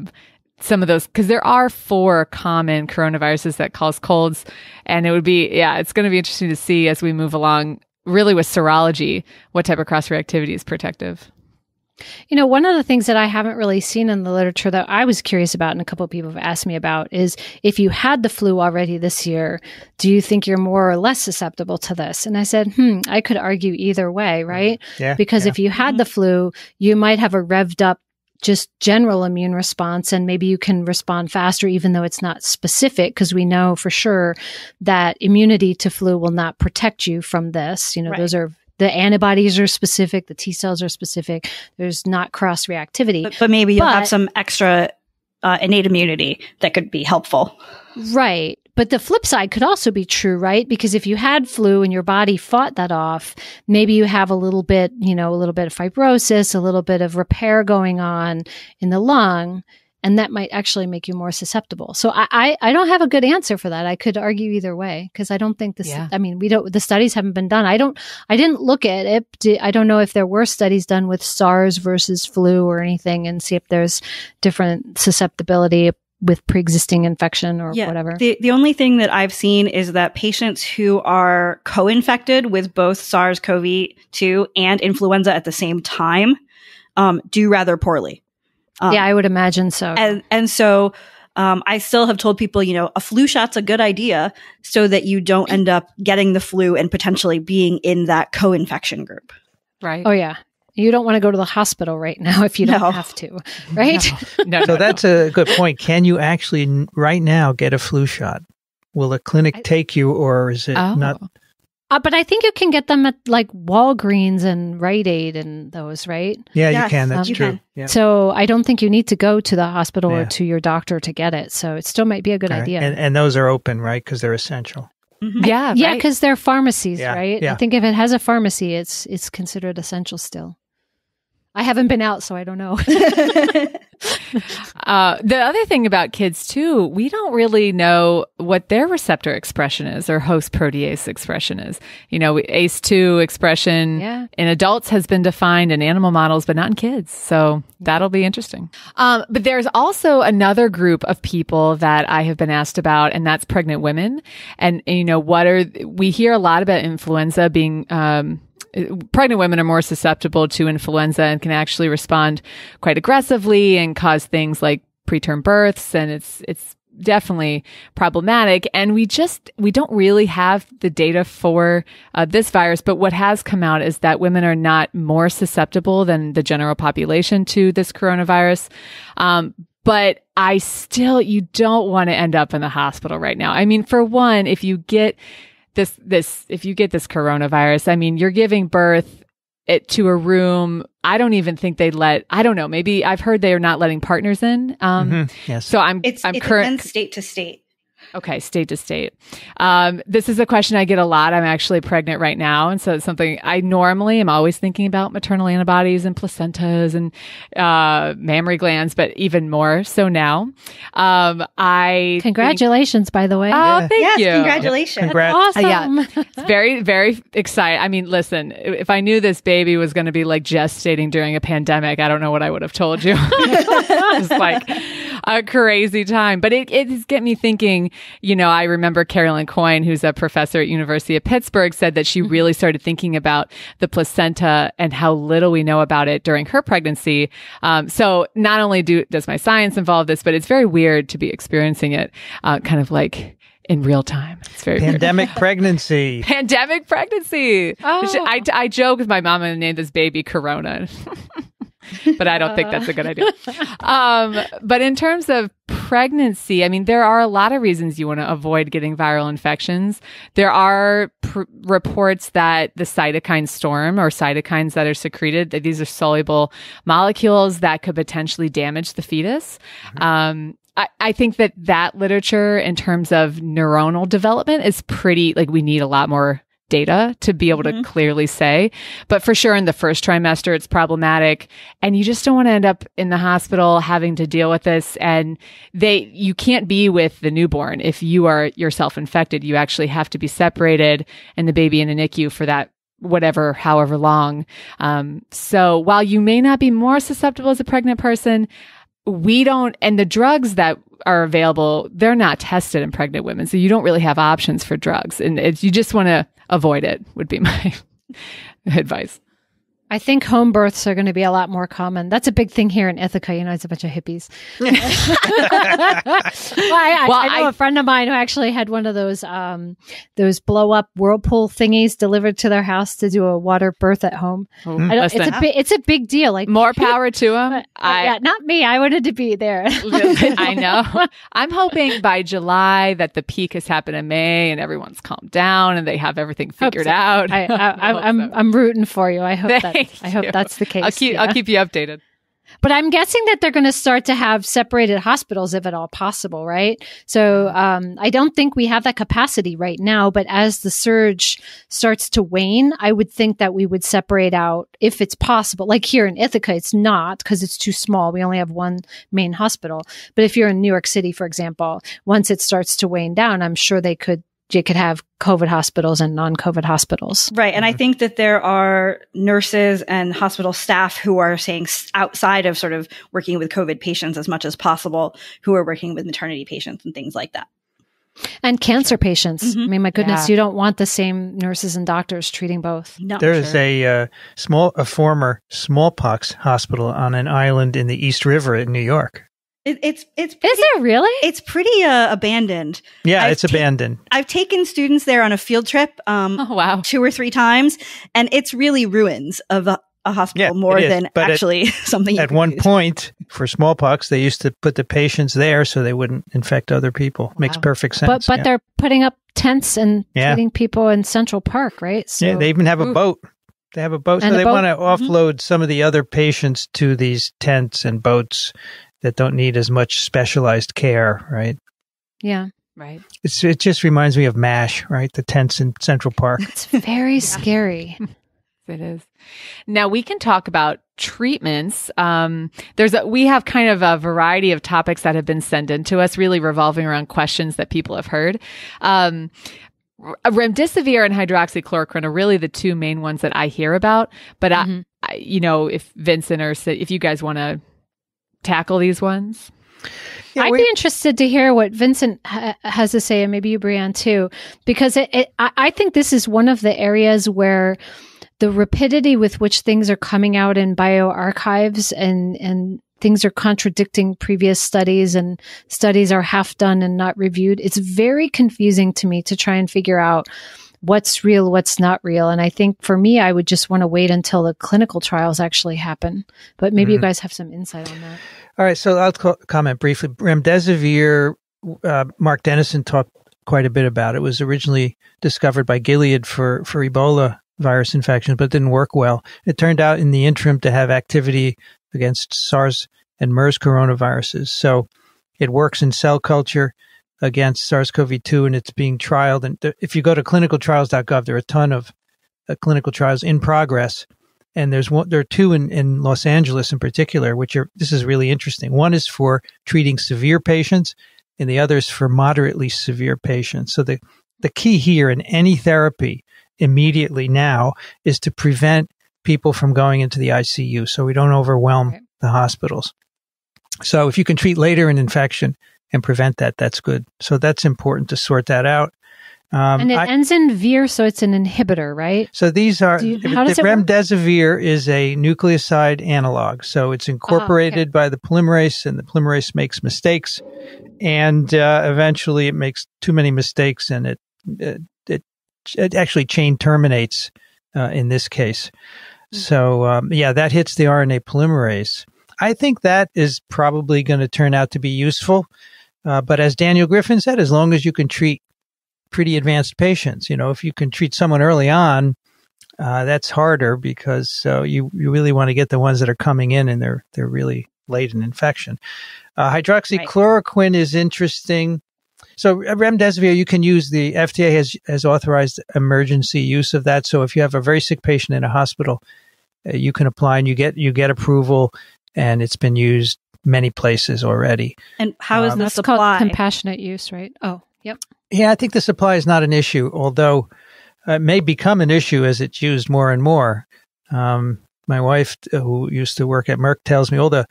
some of those because there are four common coronaviruses that cause colds and it would be yeah it's going to be interesting to see as we move along really with serology what type of cross reactivity is protective you know, one of the things that I haven't really seen in the literature that I was curious about and a couple of people have asked me about is if you had the flu already this year, do you think you're more or less susceptible to this? And I said, hmm, I could argue either way, mm-hmm. right? Yeah, because yeah. if you had the flu, you might have a revved up just general immune response and maybe you can respond faster even though it's not specific because we know for sure that immunity to flu will not protect you from this you know right. those are the antibodies are specific the t cells are specific there's not cross reactivity but, but, maybe you'll but, have some extra uh, innate immunity that could be helpful right but the flip side could also be true, right? Because if you had flu and your body fought that off, maybe you have a little bit, you know, a little bit of fibrosis, a little bit of repair going on in the lung and that might actually make you more susceptible. So I, I, I, don't have a good answer for that. I could argue either way because I don't think this. Yeah. I mean, we don't. The studies haven't been done. I don't. I didn't look at it. I don't know if there were studies done with SARS versus flu or anything, and see if there's different susceptibility with pre-existing infection or yeah, whatever? The, the only thing that I've seen is that patients who are co-infected with both SARS-CoV-2 and influenza at the same time um, do rather poorly. Um, yeah, I would imagine so. And, and so um, I still have told people, you know, a flu shot's a good idea so that you don't end up getting the flu and potentially being in that co-infection group. Right. Oh yeah you don't want to go to the hospital right now if you don't have to, right? No. [LAUGHS] no so that's a good point. Can you actually right now get a flu shot? Will a clinic I, take you, or is it oh. not? Uh, but I think you can get them at like Walgreens and Rite Aid and those, right? Yeah, yes, you can. That's um, true. Can. Yeah. So I don't think you need to go to the hospital yeah. or to your doctor to get it. So it still might be a good idea. And, and those are open, right? Because they're essential. Mm-hmm. Yeah, I, yeah, because right? they're pharmacies, yeah, right? Yeah. I think if it has a pharmacy, it's it's considered essential still. I haven't been out, so I don't know. [LAUGHS] uh, the other thing about kids, too, we don't really know what their receptor expression is or host protease expression is. You know, ACE2 expression yeah. in adults has been defined in animal models, but not in kids. So that'll be interesting. Um, but there's also another group of people that I have been asked about, and that's pregnant women. And, and you know, what are we hear a lot about influenza being, um, pregnant women are more susceptible to influenza and can actually respond quite aggressively and cause things like preterm births and it's it's definitely problematic and we just we don't really have the data for uh, this virus but what has come out is that women are not more susceptible than the general population to this coronavirus um, but I still, you don't want to end up in the hospital right now. I mean, for one, if you get this this if you get this coronavirus, I mean, you're giving birth it to a room. I don't even think they let. I don't know. Maybe I've heard they are not letting partners in. Um, mm-hmm. Yes. So I'm. It's, I'm it's current state to state. Okay, state to state. Um, this is a question I get a lot. I'm actually pregnant right now. And so it's something I normally am always thinking about maternal antibodies and placentas and uh, mammary glands, but even more so now. Um, I. Congratulations, think, by the way. Oh, thank yes, you. Congratulations. Congrats. Awesome. Uh, yeah. It's very, very exciting. I mean, listen, if I knew this baby was going to be like gestating during a pandemic, I don't know what I would have told you. [LAUGHS] like a crazy time. But it, it's get me thinking, you know, I remember Carolyn Coyne, who's a professor at University of Pittsburgh, said that she mm-hmm. really started thinking about the placenta and how little we know about it during her pregnancy. Um, so not only do does my science involve this, but it's very weird to be experiencing it uh, kind of like in real time. It's very pandemic [LAUGHS] pregnancy. Pandemic pregnancy. Oh. I, I joke with my mom and named this baby Corona. [LAUGHS] but I don't think that's a good idea. [LAUGHS] Um, but in terms of pregnancy, I mean, there are a lot of reasons you want to avoid getting viral infections. There are pr- reports that the cytokine storm or cytokines that are secreted, that these are soluble molecules that could potentially damage the fetus. Mm-hmm. Um, I, think that that literature in terms of neuronal development is pretty like we need a lot more data to be able mm-hmm. to clearly say. But for sure, in the first trimester, it's problematic. And you just don't want to end up in the hospital having to deal with this. And they, you can't be with the newborn if you are yourself infected. You actually have to be separated and the baby in the NICU for that whatever, however long. Um, so while you may not be more susceptible as a pregnant person, we don't, and the drugs that are available, they're not tested in pregnant women. So you don't really have options for drugs. And you just want to avoid it, would be [LAUGHS] my advice. I think home births are going to be a lot more common. That's a big thing here in Ithaca. You know, it's a bunch of hippies. [LAUGHS] well, I, well, I, know I, a friend of mine who actually had one of those um, those blow up whirlpool thingies delivered to their house to do a water birth at home. Oh, it's a bi- it's a big deal. Like more [LAUGHS] power to them. I, yeah, not me. I wanted to be there. [LAUGHS] I know. I'm hoping by July that the peak has happened in May and everyone's calmed down and they have everything figured so. out. I, am so. I'm rooting for you. I hope that. I hope you. that's the case. I'll keep, yeah. I'll keep you updated. But I'm guessing that they're going to start to have separated hospitals if at all possible, right? So um, I don't think we have that capacity right now. But as the surge starts to wane, I would think that we would separate out if it's possible. Like here in Ithaca, it's not because it's too small. We only have one main hospital. But if you're in New York City, for example, once it starts to wane down, I'm sure they could you could have COVID hospitals and non COVID hospitals. Right. And I mm-hmm. think that there are nurses and hospital staff who are saying outside of sort of working with COVID patients as much as possible, who are working with maternity patients and things like that. And cancer patients. Mm -hmm. I mean, my goodness, yeah. you don't want the same nurses and doctors treating both. No, there sure. is a uh, small, a former smallpox hospital on an island in the East River in New York it, it's it's pretty, is it really? It's pretty uh, abandoned. Yeah, I've it's ta- abandoned. I've taken students there on a field trip. Um, oh wow, two or three times, and it's really ruins of a, a hospital yeah, more than but actually [LAUGHS] at, something. at one use. point, for smallpox, they used to put the patients there so they wouldn't infect other people. Wow. Makes perfect sense. But but yeah. they're putting up tents and yeah. treating people in Central Park, right? So, yeah, they even have a ooh. boat. They have a boat, and so they want to mm-hmm. offload mm-hmm. some of the other patients to these tents and boats that don't need as much specialized care, right? Yeah. Right. It's it just reminds me of MASH, right? The tents in Central Park. It's very [LAUGHS] yeah. scary. It is. Now we can talk about treatments. Um, there's a, we have kind of a variety of topics that have been sent in to us, really revolving around questions that people have heard. Um, remdesivir and hydroxychloroquine are really the two main ones that I hear about. But mm-hmm. I, I, you know, if Vincent or if you guys want to tackle these ones? Yeah, I'd we- be interested to hear what Vincent ha- has to say, and maybe you, Brianne, too, because it, it, I, I think this is one of the areas where the rapidity with which things are coming out in bioarchives and and things are contradicting previous studies and studies are half done and not reviewed. It's very confusing to me to try and figure out what's real, what's not real. And I think for me, I would just want to wait until the clinical trials actually happen. But maybe mm-hmm. you guys have some insight on that. All right. So I'll co- comment briefly. Remdesivir, uh, Mark Dennison talked quite a bit about. It was originally discovered by Gilead for, for Ebola virus infections, but didn't work well. It turned out in the interim to have activity against SARS and MERS coronaviruses. So it works in cell culture against SARS-CoV-2 and it's being trialed. And if you go to clinicaltrials.gov, there are a ton of uh, clinical trials in progress. And there's one, there are two in, in Los Angeles in particular, which are, this is really interesting. One is for treating severe patients and the other is for moderately severe patients. So the, the key here in any therapy immediately now is to prevent people from going into the ICU so we don't overwhelm okay. the hospitals. So if you can treat later an infection, and prevent that, that's good. So that's important to sort that out. Um, and it I, ends in vir, so it's an inhibitor, right? So these are you, how does it remdesivir work? is a nucleoside analog, so it's ah, incorporated okay. by the polymerase, and the polymerase makes mistakes, and uh, eventually it makes too many mistakes, and it it it, it actually chain terminates uh, in this case. Mm-hmm. So um, yeah, that hits the RNA polymerase. I think that is probably going to turn out to be useful uh, but as Daniel Griffin said, as long as you can treat pretty advanced patients, you know, if you can treat someone early on, uh, that's harder because uh, you you really want to get the ones that are coming in and they're they're really late in infection. Uh, hydroxychloroquine right. is interesting. So uh, remdesivir, you can use the FDA has has authorized emergency use of that. So if you have a very sick patient in a hospital, you can apply and you get you get approval and it's been used many places already. And how is um, the supply? Called compassionate use, right? Oh, yep. Yeah, I think the supply is not an issue, although uh, it may become an issue as it's used more and more. Um, my wife, who used to work at Merck, tells me all the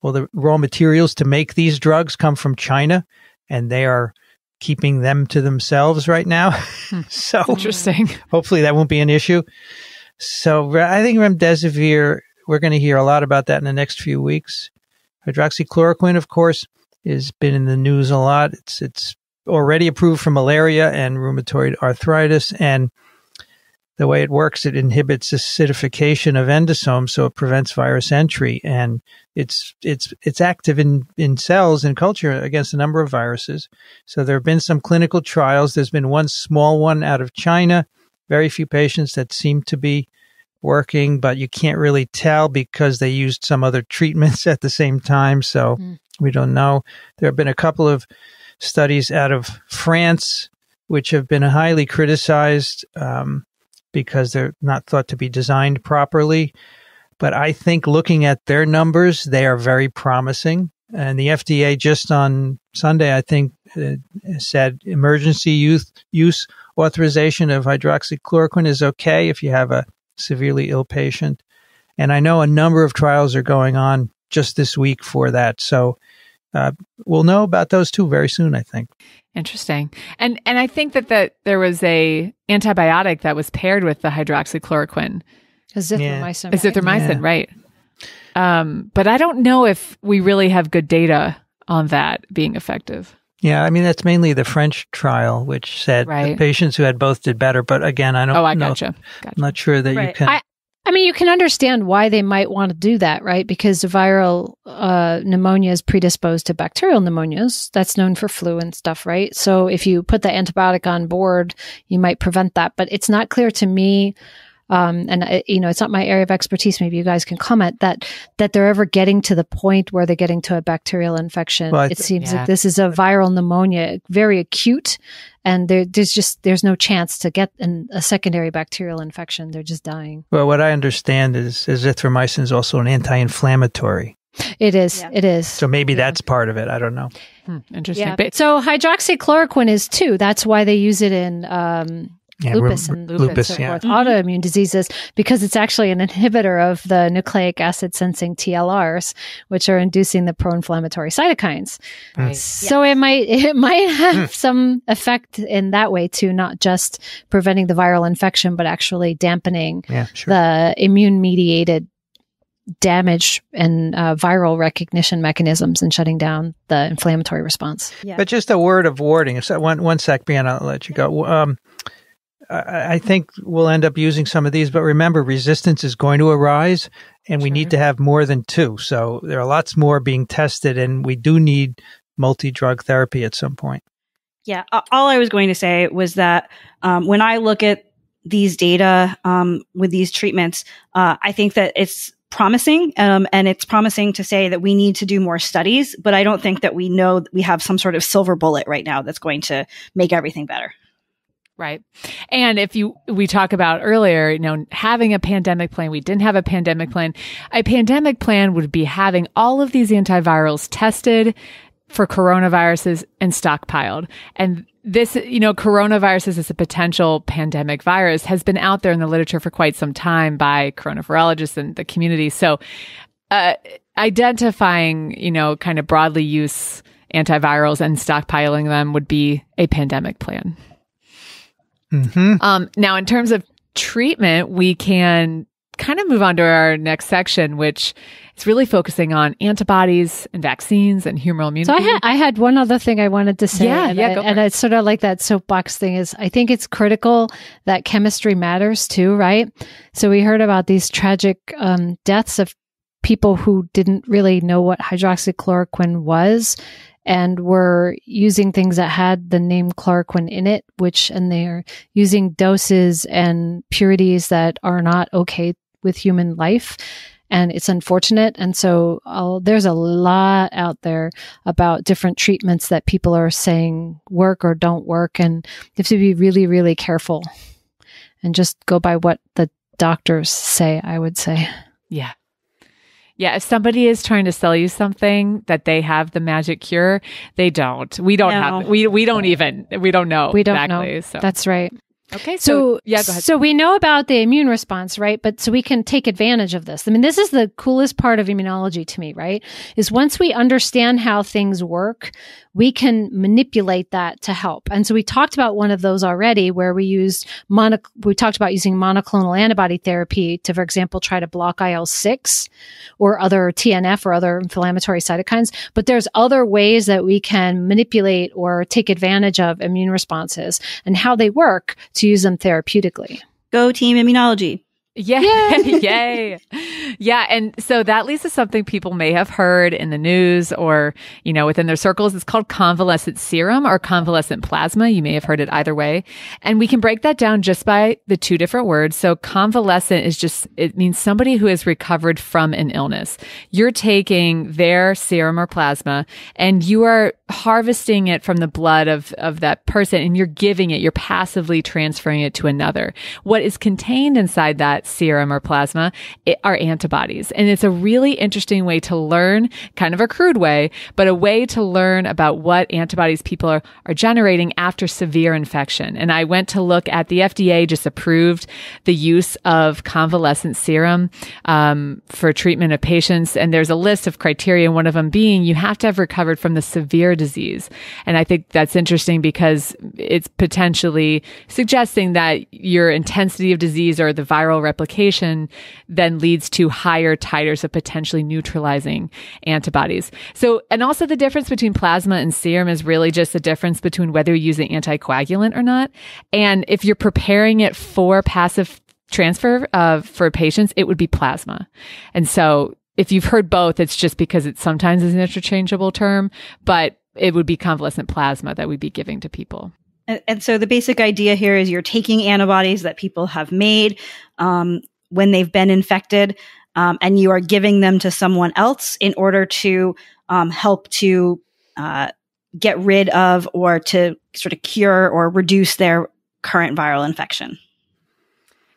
all the raw materials to make these drugs come from China, and they are keeping them to themselves right now. Hmm. [LAUGHS] so interesting. Hopefully, that won't be an issue. So I think remdesivir. We're going to hear a lot about that in the next few weeks. Hydroxychloroquine, of course, has been in the news a lot. It's it's already approved for malaria and rheumatoid arthritis, and the way it works, it inhibits acidification of endosomes, so it prevents virus entry, and it's it's it's active in in cells in culture against a number of viruses. So there have been some clinical trials. There's been one small one out of China, very few patients that seem to be working, but you can't really tell because they used some other treatments [LAUGHS] at the same time. So mm. we don't know. There have been a couple of studies out of France which have been highly criticized um, because they're not thought to be designed properly. But I think looking at their numbers, they are very promising. And the FDA just on Sunday, I think, uh, said emergency youth use authorization of hydroxychloroquine is okay if you have a severely ill patient. And I know a number of trials are going on just this week for that. So uh, we'll know about those two very soon, I think. Interesting. And and I think that that there was a antibiotic that was paired with the hydroxychloroquine. Azithromycin. Yeah. Azithromycin, yeah. right. Um, but I don't know if we really have good data on that being effective. Yeah, I mean that's mainly the French trial, which said right. patients who had both did better. But again, I don't. Oh, I know, gotcha. gotcha. I'm not sure that right. you can. I, I mean, you can understand why they might want to do that, right? Because viral uh, pneumonia is predisposed to bacterial pneumonias. That's known for flu and stuff, right? So if you put the antibiotic on board, you might prevent that. But it's not clear to me um, and uh, you know, it's not my area of expertise. Maybe you guys can comment that that they're ever getting to the point where they're getting to a bacterial infection. Well, th- it seems yeah. like this is a viral pneumonia, very acute, and there, there's just there's no chance to get an, a secondary bacterial infection. They're just dying. Well, what I understand is azithromycin is also an anti-inflammatory. It is. Yeah. It is. So maybe yeah. that's part of it. I don't know. Hmm, interesting. Yeah. But so hydroxychloroquine is too. That's why they use it in um, lupus and lupus, lupus yeah. mm autoimmune diseases because it's actually an inhibitor of the nucleic acid sensing TLRs, which are inducing the pro-inflammatory cytokines. Right. So yes. it might [LAUGHS] it might have mm. some effect in that way too, not just preventing the viral infection, but actually dampening yeah, sure. the immune mediated damage and uh, viral recognition mechanisms and shutting down the inflammatory response. Yeah. But just a word of warning. So one one sec, Bianca, I'll let you go. Um, I think we'll end up using some of these, but remember, resistance is going to arise and we need to have more than two. So there are lots more being tested, and we do need multi drug therapy at some point. Yeah. All I was going to say was that um, when I look at these data um, with these treatments, uh, I think that it's promising um, and it's promising to say that we need to do more studies but i don't think that we know that we have some sort of silver bullet right now that's going to make everything better Right. And if you, we talk about earlier, you know, having a pandemic plan, we didn't have a pandemic plan. A pandemic plan would be having all of these antivirals tested for coronaviruses and stockpiled. And this, you know, coronaviruses as a potential pandemic virus has been out there in the literature for quite some time by coronavirologists and the community. So, uh, identifying, you know, kind of broadly use antivirals and stockpiling them would be a pandemic plan. Mm-hmm. Um, now, in terms of treatment, we can kind of move on to our next section, which is really focusing on antibodies and vaccines and humoral immunity. So I had, I had one other thing I wanted to say. Yeah, and yeah. I, and it. it's sort of like that soapbox thing is I think it's critical that chemistry matters too, right? So we heard about these tragic um, deaths of people who didn't really know what hydroxychloroquine was and were using things that had the name chloroquine in it, which, and they are using doses and purities that are not okay with human life. And it's unfortunate. And so I'll, there's a lot out there about different treatments that people are saying work or don't work. And you have to be really, really careful and just go by what the doctors say, I would say. Yeah. Yeah, if somebody is trying to sell you something that they have the magic cure, they don't. We don't no. have we we don't even we don't know. We don't exactly, know. So. That's right. Okay. So, so, yeah, go ahead. So we know about the immune response, right? But so we can take advantage of this. I mean, this is the coolest part of immunology to me, right? Is once we understand how things work, we can manipulate that to help. And so we talked about one of those already where we used mono, we talked about using monoclonal antibody therapy to, for example, try to block IL-6 or other TNF or other inflammatory cytokines. But there's other ways that we can manipulate or take advantage of immune responses and how they work to use them therapeutically. Go team immunology. [LAUGHS] Yay. Yay. Yeah. And so that leads to something people may have heard in the news or, you know, within their circles. It's called convalescent serum or convalescent plasma. You may have heard it either way. And we can break that down just by the two different words. So convalescent is just, it means somebody who has recovered from an illness. You're taking their serum or plasma and you are harvesting it from the blood of, of that person and you're giving it, you're passively transferring it to another. What is contained inside that serum or plasma it, are antibodies. And it's a really interesting way to learn, kind of a crude way, but a way to learn about what antibodies people are, are generating after severe infection. And I went to look at the FDA just approved the use of convalescent serum um, for treatment of patients. And there's a list of criteria, one of them being you have to have recovered from the severe disease. And I think that's interesting because it's potentially suggesting that your intensity of disease or the viral rep- replication then leads to higher titers of potentially neutralizing antibodies. So, and also the difference between plasma and serum is really just the difference between whether you use an anticoagulant or not. And if you're preparing it for passive transfer uh, for patients, it would be plasma. And so if you've heard both, it's just because it sometimes is an interchangeable term, but it would be convalescent plasma that we'd be giving to people. And, and, so the basic idea here is you're taking antibodies that people have made um, when they've been infected, um, and you are giving them to someone else in order to um, help to uh, get rid of or to sort of cure or reduce their current viral infection.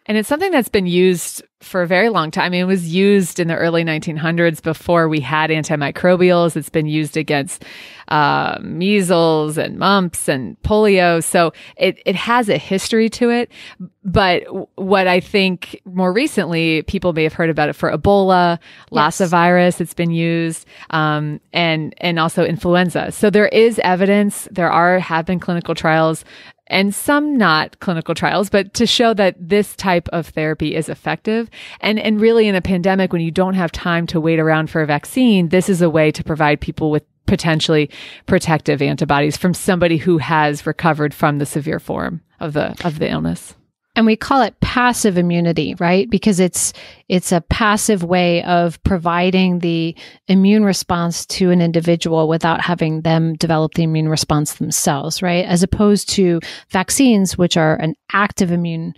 And it's something that's been used for a very long time. I mean, it was used in the early 1900s before we had antimicrobials. It's been used against uh, measles and mumps and polio. So it, it has a history to it. But what I think more recently, people may have heard about it for Ebola, Lassa yes. virus, it's been used, um, and, and also influenza. So there is evidence. There are, have been clinical trials and some not clinical trials, but to show that this type of therapy is effective. And, and really in a pandemic, when you don't have time to wait around for a vaccine, this is a way to provide people with potentially protective antibodies from somebody who has recovered from the severe form of the, of the illness and we call it passive immunity right because it's it's a passive way of providing the immune response to an individual without having them develop the immune response themselves right as opposed to vaccines which are an active immune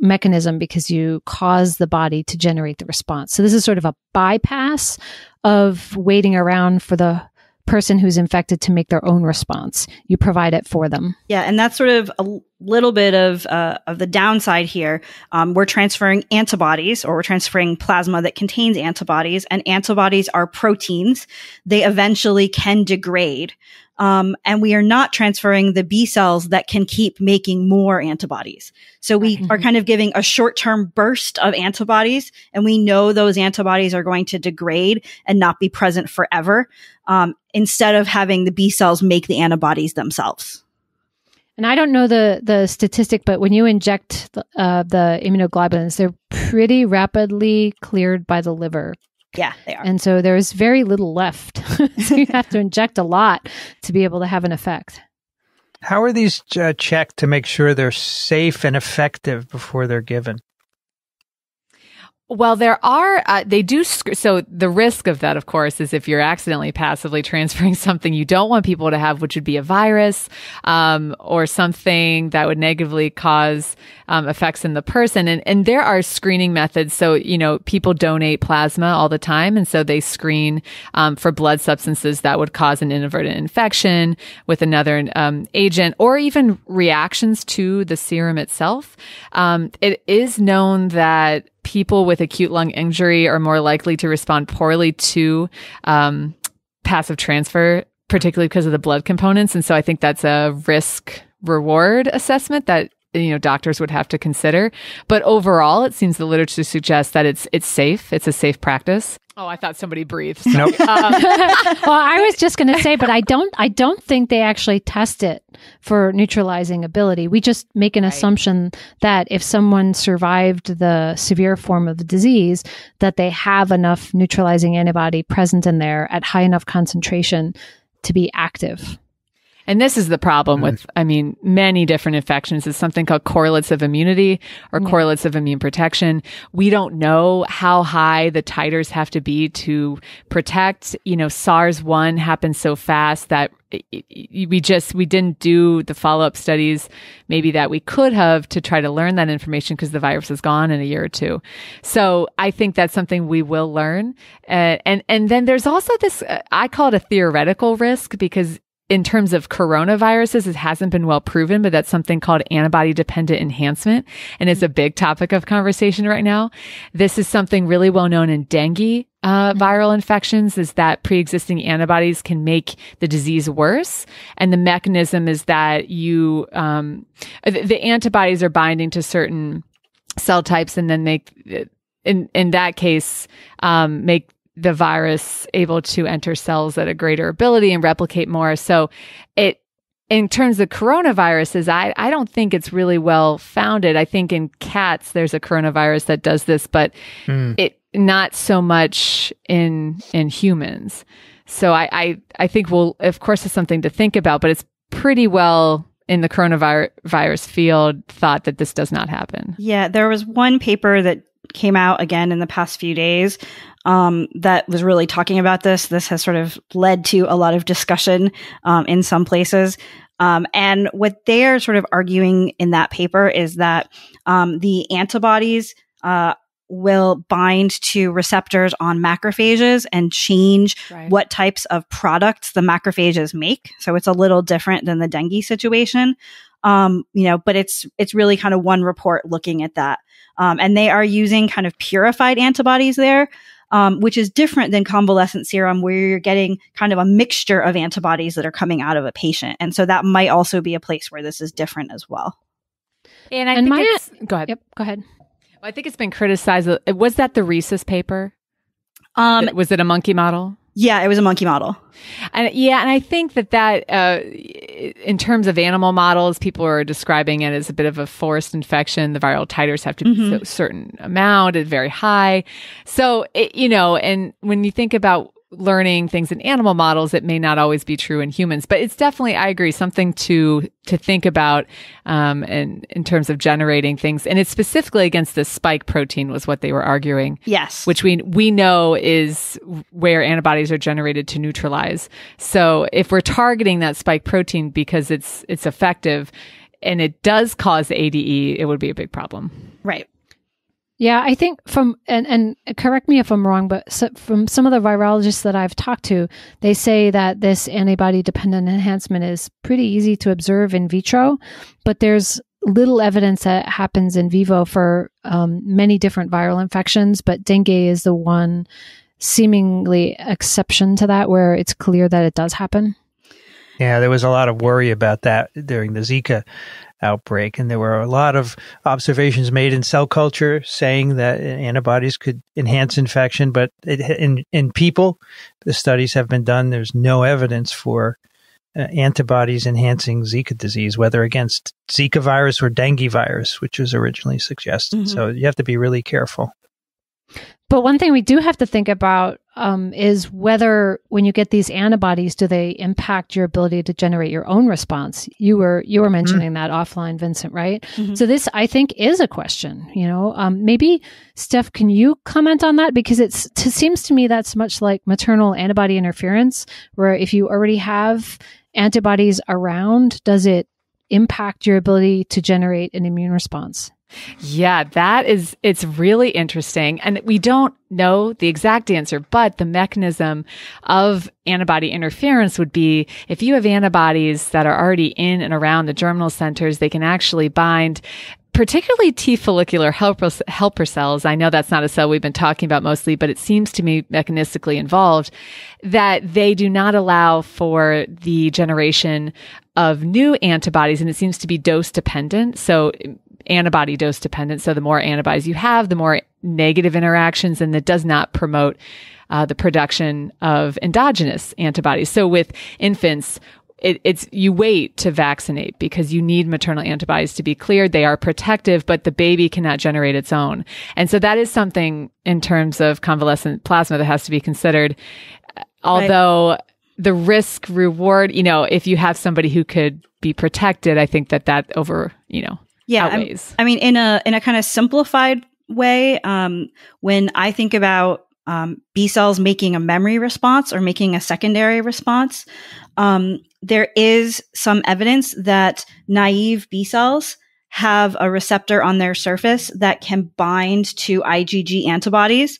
mechanism because you cause the body to generate the response so this is sort of a bypass of waiting around for the person who's infected to make their own response. You provide it for them. Yeah, and that's sort of a little bit of uh, of the downside here. Um, we're transferring antibodies, or we're transferring plasma that contains antibodies, and antibodies are proteins. They eventually can degrade. Um, and we are not transferring the B cells that can keep making more antibodies. So we mm-hmm. are kind of giving a short term burst of antibodies, and we know those antibodies are going to degrade and not be present forever. Um, instead of having the B cells make the antibodies themselves. And I don't know the the statistic, but when you inject the, uh, the immunoglobulins, they're pretty rapidly cleared by the liver. Yeah, they are. And so there's very little left. [LAUGHS] so you have to inject a lot to be able to have an effect. How are these uh, checked to make sure they're safe and effective before they're given? Well, there are, uh, they do. Sc- so, the risk of that, of course, is if you're accidentally passively [LAUGHS] transferring something you don't want people to have, which would be a virus um, or something that would negatively cause um, effects in the person. And, and there are screening methods. So, you know, people donate plasma all the time. And so they screen um, for blood substances that would cause an inadvertent infection with another um, agent or even reactions to the serum itself. Um, it is known that people with acute lung injury are more likely to respond poorly to um, passive transfer, particularly because of the blood components. And so I think that's a risk reward assessment that you know doctors would have to consider but overall it seems the literature suggests that it's it's safe it's a safe practice oh i thought somebody breathed [LAUGHS] nope. um, [LAUGHS] well i was just going to say but i don't i don't think they actually test it for neutralizing ability we just make an right. assumption that if someone survived the severe form of the disease that they have enough neutralizing antibody present in there at high enough concentration to be active and this is the problem mm. with, I mean, many different infections is something called correlates of immunity or yeah. correlates of immune protection. We don't know how high the titers have to be to protect. You know, SARS 1 happened so fast that we just we didn't do the follow-up studies maybe that we could have to try to learn that information because the virus is gone in a year or two so i think that's something we will learn uh, and and then there's also this uh, i call it a theoretical risk because in terms of coronaviruses, it hasn't been well proven, but that's something called antibody dependent enhancement. And it's a mm. big topic of conversation right now. This is something really well known in dengue uh, mm-hmm. viral infections is that pre-existing antibodies can make the disease worse and the mechanism is that you um, the, the antibodies are binding to certain cell types and then they in in that case um, make the virus able to enter cells at a greater ability and replicate more. So it in terms of coronaviruses, I, I don't think it's really well founded. I think in cats there's a coronavirus that does this, but mm. it not so much in in humans. So I, I I think we'll of course it's something to think about, but it's pretty well in the coronavirus field thought that this does not happen. Yeah, there was one paper that came out again in the past few days um, that was really talking about this. This has sort of led to a lot of discussion um, in some places. Um, and what they're sort of arguing in that paper is that um, the antibodies uh, will bind to receptors on macrophages and change right. what types of products the macrophages make. So it's a little different than the dengue situation. Um, you know, but it's, it's really kind of one report looking at that. Um, and they are using kind of purified antibodies there. Um, which is different than convalescent serum, where you're getting kind of a mixture of antibodies that are coming out of a patient. And so that might also be a place where this is different as well. And I and think my, it's, go ahead. Yep, go ahead. I think it's been criticized. Was that the Rhesus paper? Um, was it a monkey model? Yeah, it was a monkey model. And yeah, and I think that that uh, in terms of animal models, people are describing it as a bit of a forced infection. The viral titers have to mm-hmm. be a certain amount, at very high. So it, you know, and when you think about learning things in animal models that may not always be true in humans but it's definitely i agree something to to think about um, in, in terms of generating things and it's specifically against the spike protein was what they were arguing yes which we we know is where antibodies are generated to neutralize so if we're targeting that spike protein because it's it's effective and it does cause ade it would be a big problem right yeah, I think from and and correct me if I'm wrong, but so from some of the virologists that I've talked to, they say that this antibody dependent enhancement is pretty easy to observe in vitro, but there's little evidence that happens in vivo for um, many different viral infections, but dengue is the one seemingly exception to that where it's clear that it does happen. Yeah, there was a lot of worry about that during the Zika outbreak. And there were a lot of observations made in cell culture saying that antibodies could enhance infection, but it, in, in people, the studies have been done. There's no evidence for uh, antibodies enhancing Zika disease, whether against Zika virus or dengue virus, which was originally suggested. Mm-hmm. So you have to be really careful. But one thing we do have to think about um, is whether, when you get these antibodies, do they impact your ability to generate your own response? You were you were mm-hmm. mentioning mm-hmm. that offline, Vincent, right? Mm-hmm. So this, I think, is a question. You know, um, maybe Steph, can you comment on that because it's it seems to me that's much like maternal antibody interference, where if you already have antibodies around, does it impact your ability to generate an immune response? Yeah, that is, it's really interesting. And we don't know the exact answer, but the mechanism of antibody interference would be if you have antibodies that are already in and around the germinal centers, they can actually bind particularly T follicular helper, helper cells. I know that's not a cell we've been talking about mostly, but it seems to me mechanistically involved that they do not allow for the generation of new antibodies and it seems to be dose dependent. So antibody dose dependent. So the more antibodies you have, the more negative interactions, and that does not promote uh, the production of endogenous antibodies. So with infants, it, it's you wait to vaccinate because you need maternal antibodies to be cleared. They are protective, but the baby cannot generate its own. And so that is something in terms of convalescent plasma that has to be considered. Although the risk reward, you know, if you have somebody who could be protected, I think that that over, you know, yeah outweighs. I mean in a in a kind of simplified way um, when i think about um, b cells making a memory response or making a secondary response um, there is some evidence that naive b cells have a receptor on their surface that can bind to igg antibodies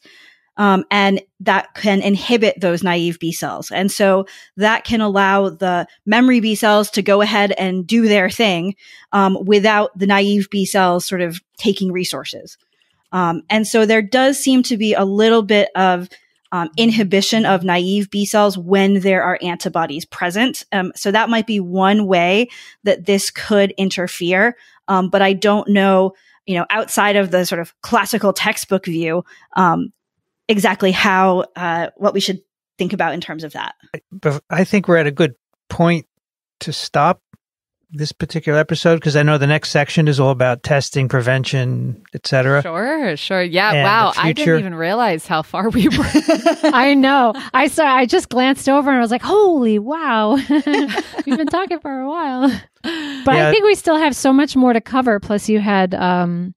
um, and that can inhibit those naive B cells. And so that can allow the memory B cells to go ahead and do their thing um, without the naive B cells sort of taking resources. Um, and so there does seem to be a little bit of um, inhibition of naive B cells when there are antibodies present. Um, so that might be one way that this could interfere. Um, but I don't know you know, outside of the sort of classical textbook view, um, exactly how uh, what we should think about in terms of that. I think we're at a good point to stop this particular episode because I know the next section is all about testing, prevention, etc. Sure, sure. Yeah, and wow. I didn't even realize how far we [LAUGHS] were. [LAUGHS] I know. I saw I just glanced over and I was like, "Holy wow. [LAUGHS] We've been talking for a while." But yeah. I think we still have so much more to cover plus you had um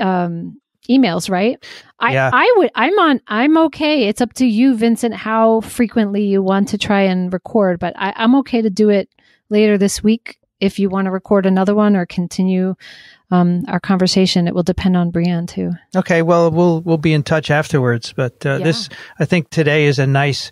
um emails, right? I, yeah. I would, I'm on, I'm okay. It's up to you, Vincent, how frequently you want to try and record, but I, I'm okay to do it later this week if you want to record another one or continue um, our conversation. It will depend on Brienne too. Okay, well, we'll we'll be in touch afterwards. But uh, yeah. this, I think, today is a nice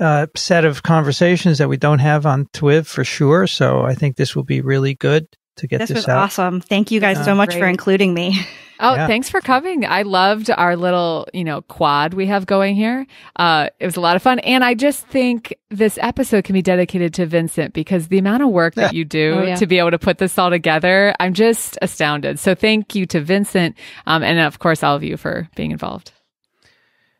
uh, set of conversations that we don't have on Twiv for sure. So I think this will be really good to get this, this was out. awesome. Thank you guys uh, so much great. for including me. [LAUGHS] Oh, yeah. thanks for coming. I loved our little, you know, quad we have going here. Uh, it was a lot of fun. And I just think this episode can be dedicated to Vincent because the amount of work that [LAUGHS] you do oh, yeah. to be able to put this all together, I'm just astounded. So thank you to Vincent. Um, and of course, all of you for being involved.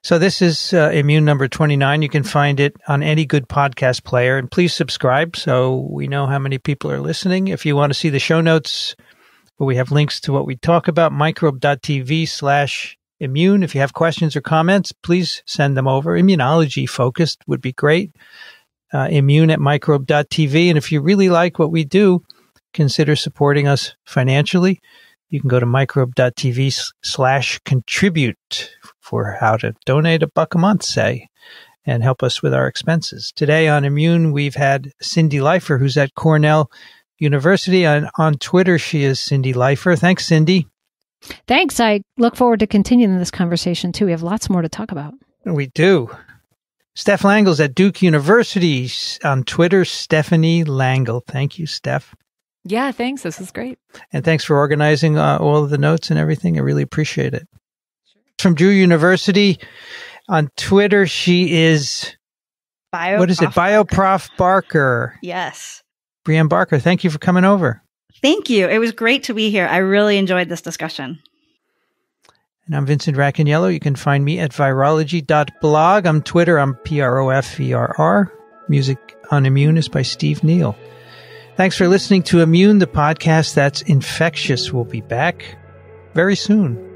So this is uh, Immune number 29. You can find it on any good podcast player. And please subscribe so we know how many people are listening. If you want to see the show notes, where we have links to what we talk about, microbe.tv slash immune. If you have questions or comments, please send them over. Immunology focused would be great. Uh, immune at microbe.tv. And if you really like what we do, consider supporting us financially. You can go to microbe.tv slash contribute for how to donate a buck a month, say, and help us with our expenses. Today on Immune, we've had Cindy Leifer, who's at Cornell University. On, on Twitter, she is Cindy Leifer. Thanks, Cindy. Thanks. I look forward to continuing this conversation too. We have lots more to talk about. We do. Steph Langle's at Duke University on Twitter, Stephanie Langle. Thank you, Steph. Yeah, thanks. This was great. And thanks for organizing uh, all of the notes and everything. I really appreciate it. Sure. From Drew University on Twitter, she is Bio what is Prof. it? Bioprof Barker. Yes. Brienne Barker, thank you for coming over. Thank you. It was great to be here. I really enjoyed this discussion. And I'm Vincent Racaniello. You can find me at virology.blog. I'm Twitter. I'm P-R-O-F-E-R-R. Music on Immune is by Steve Neal. Thanks for listening to Immune, the podcast that's infectious. We'll be back very soon.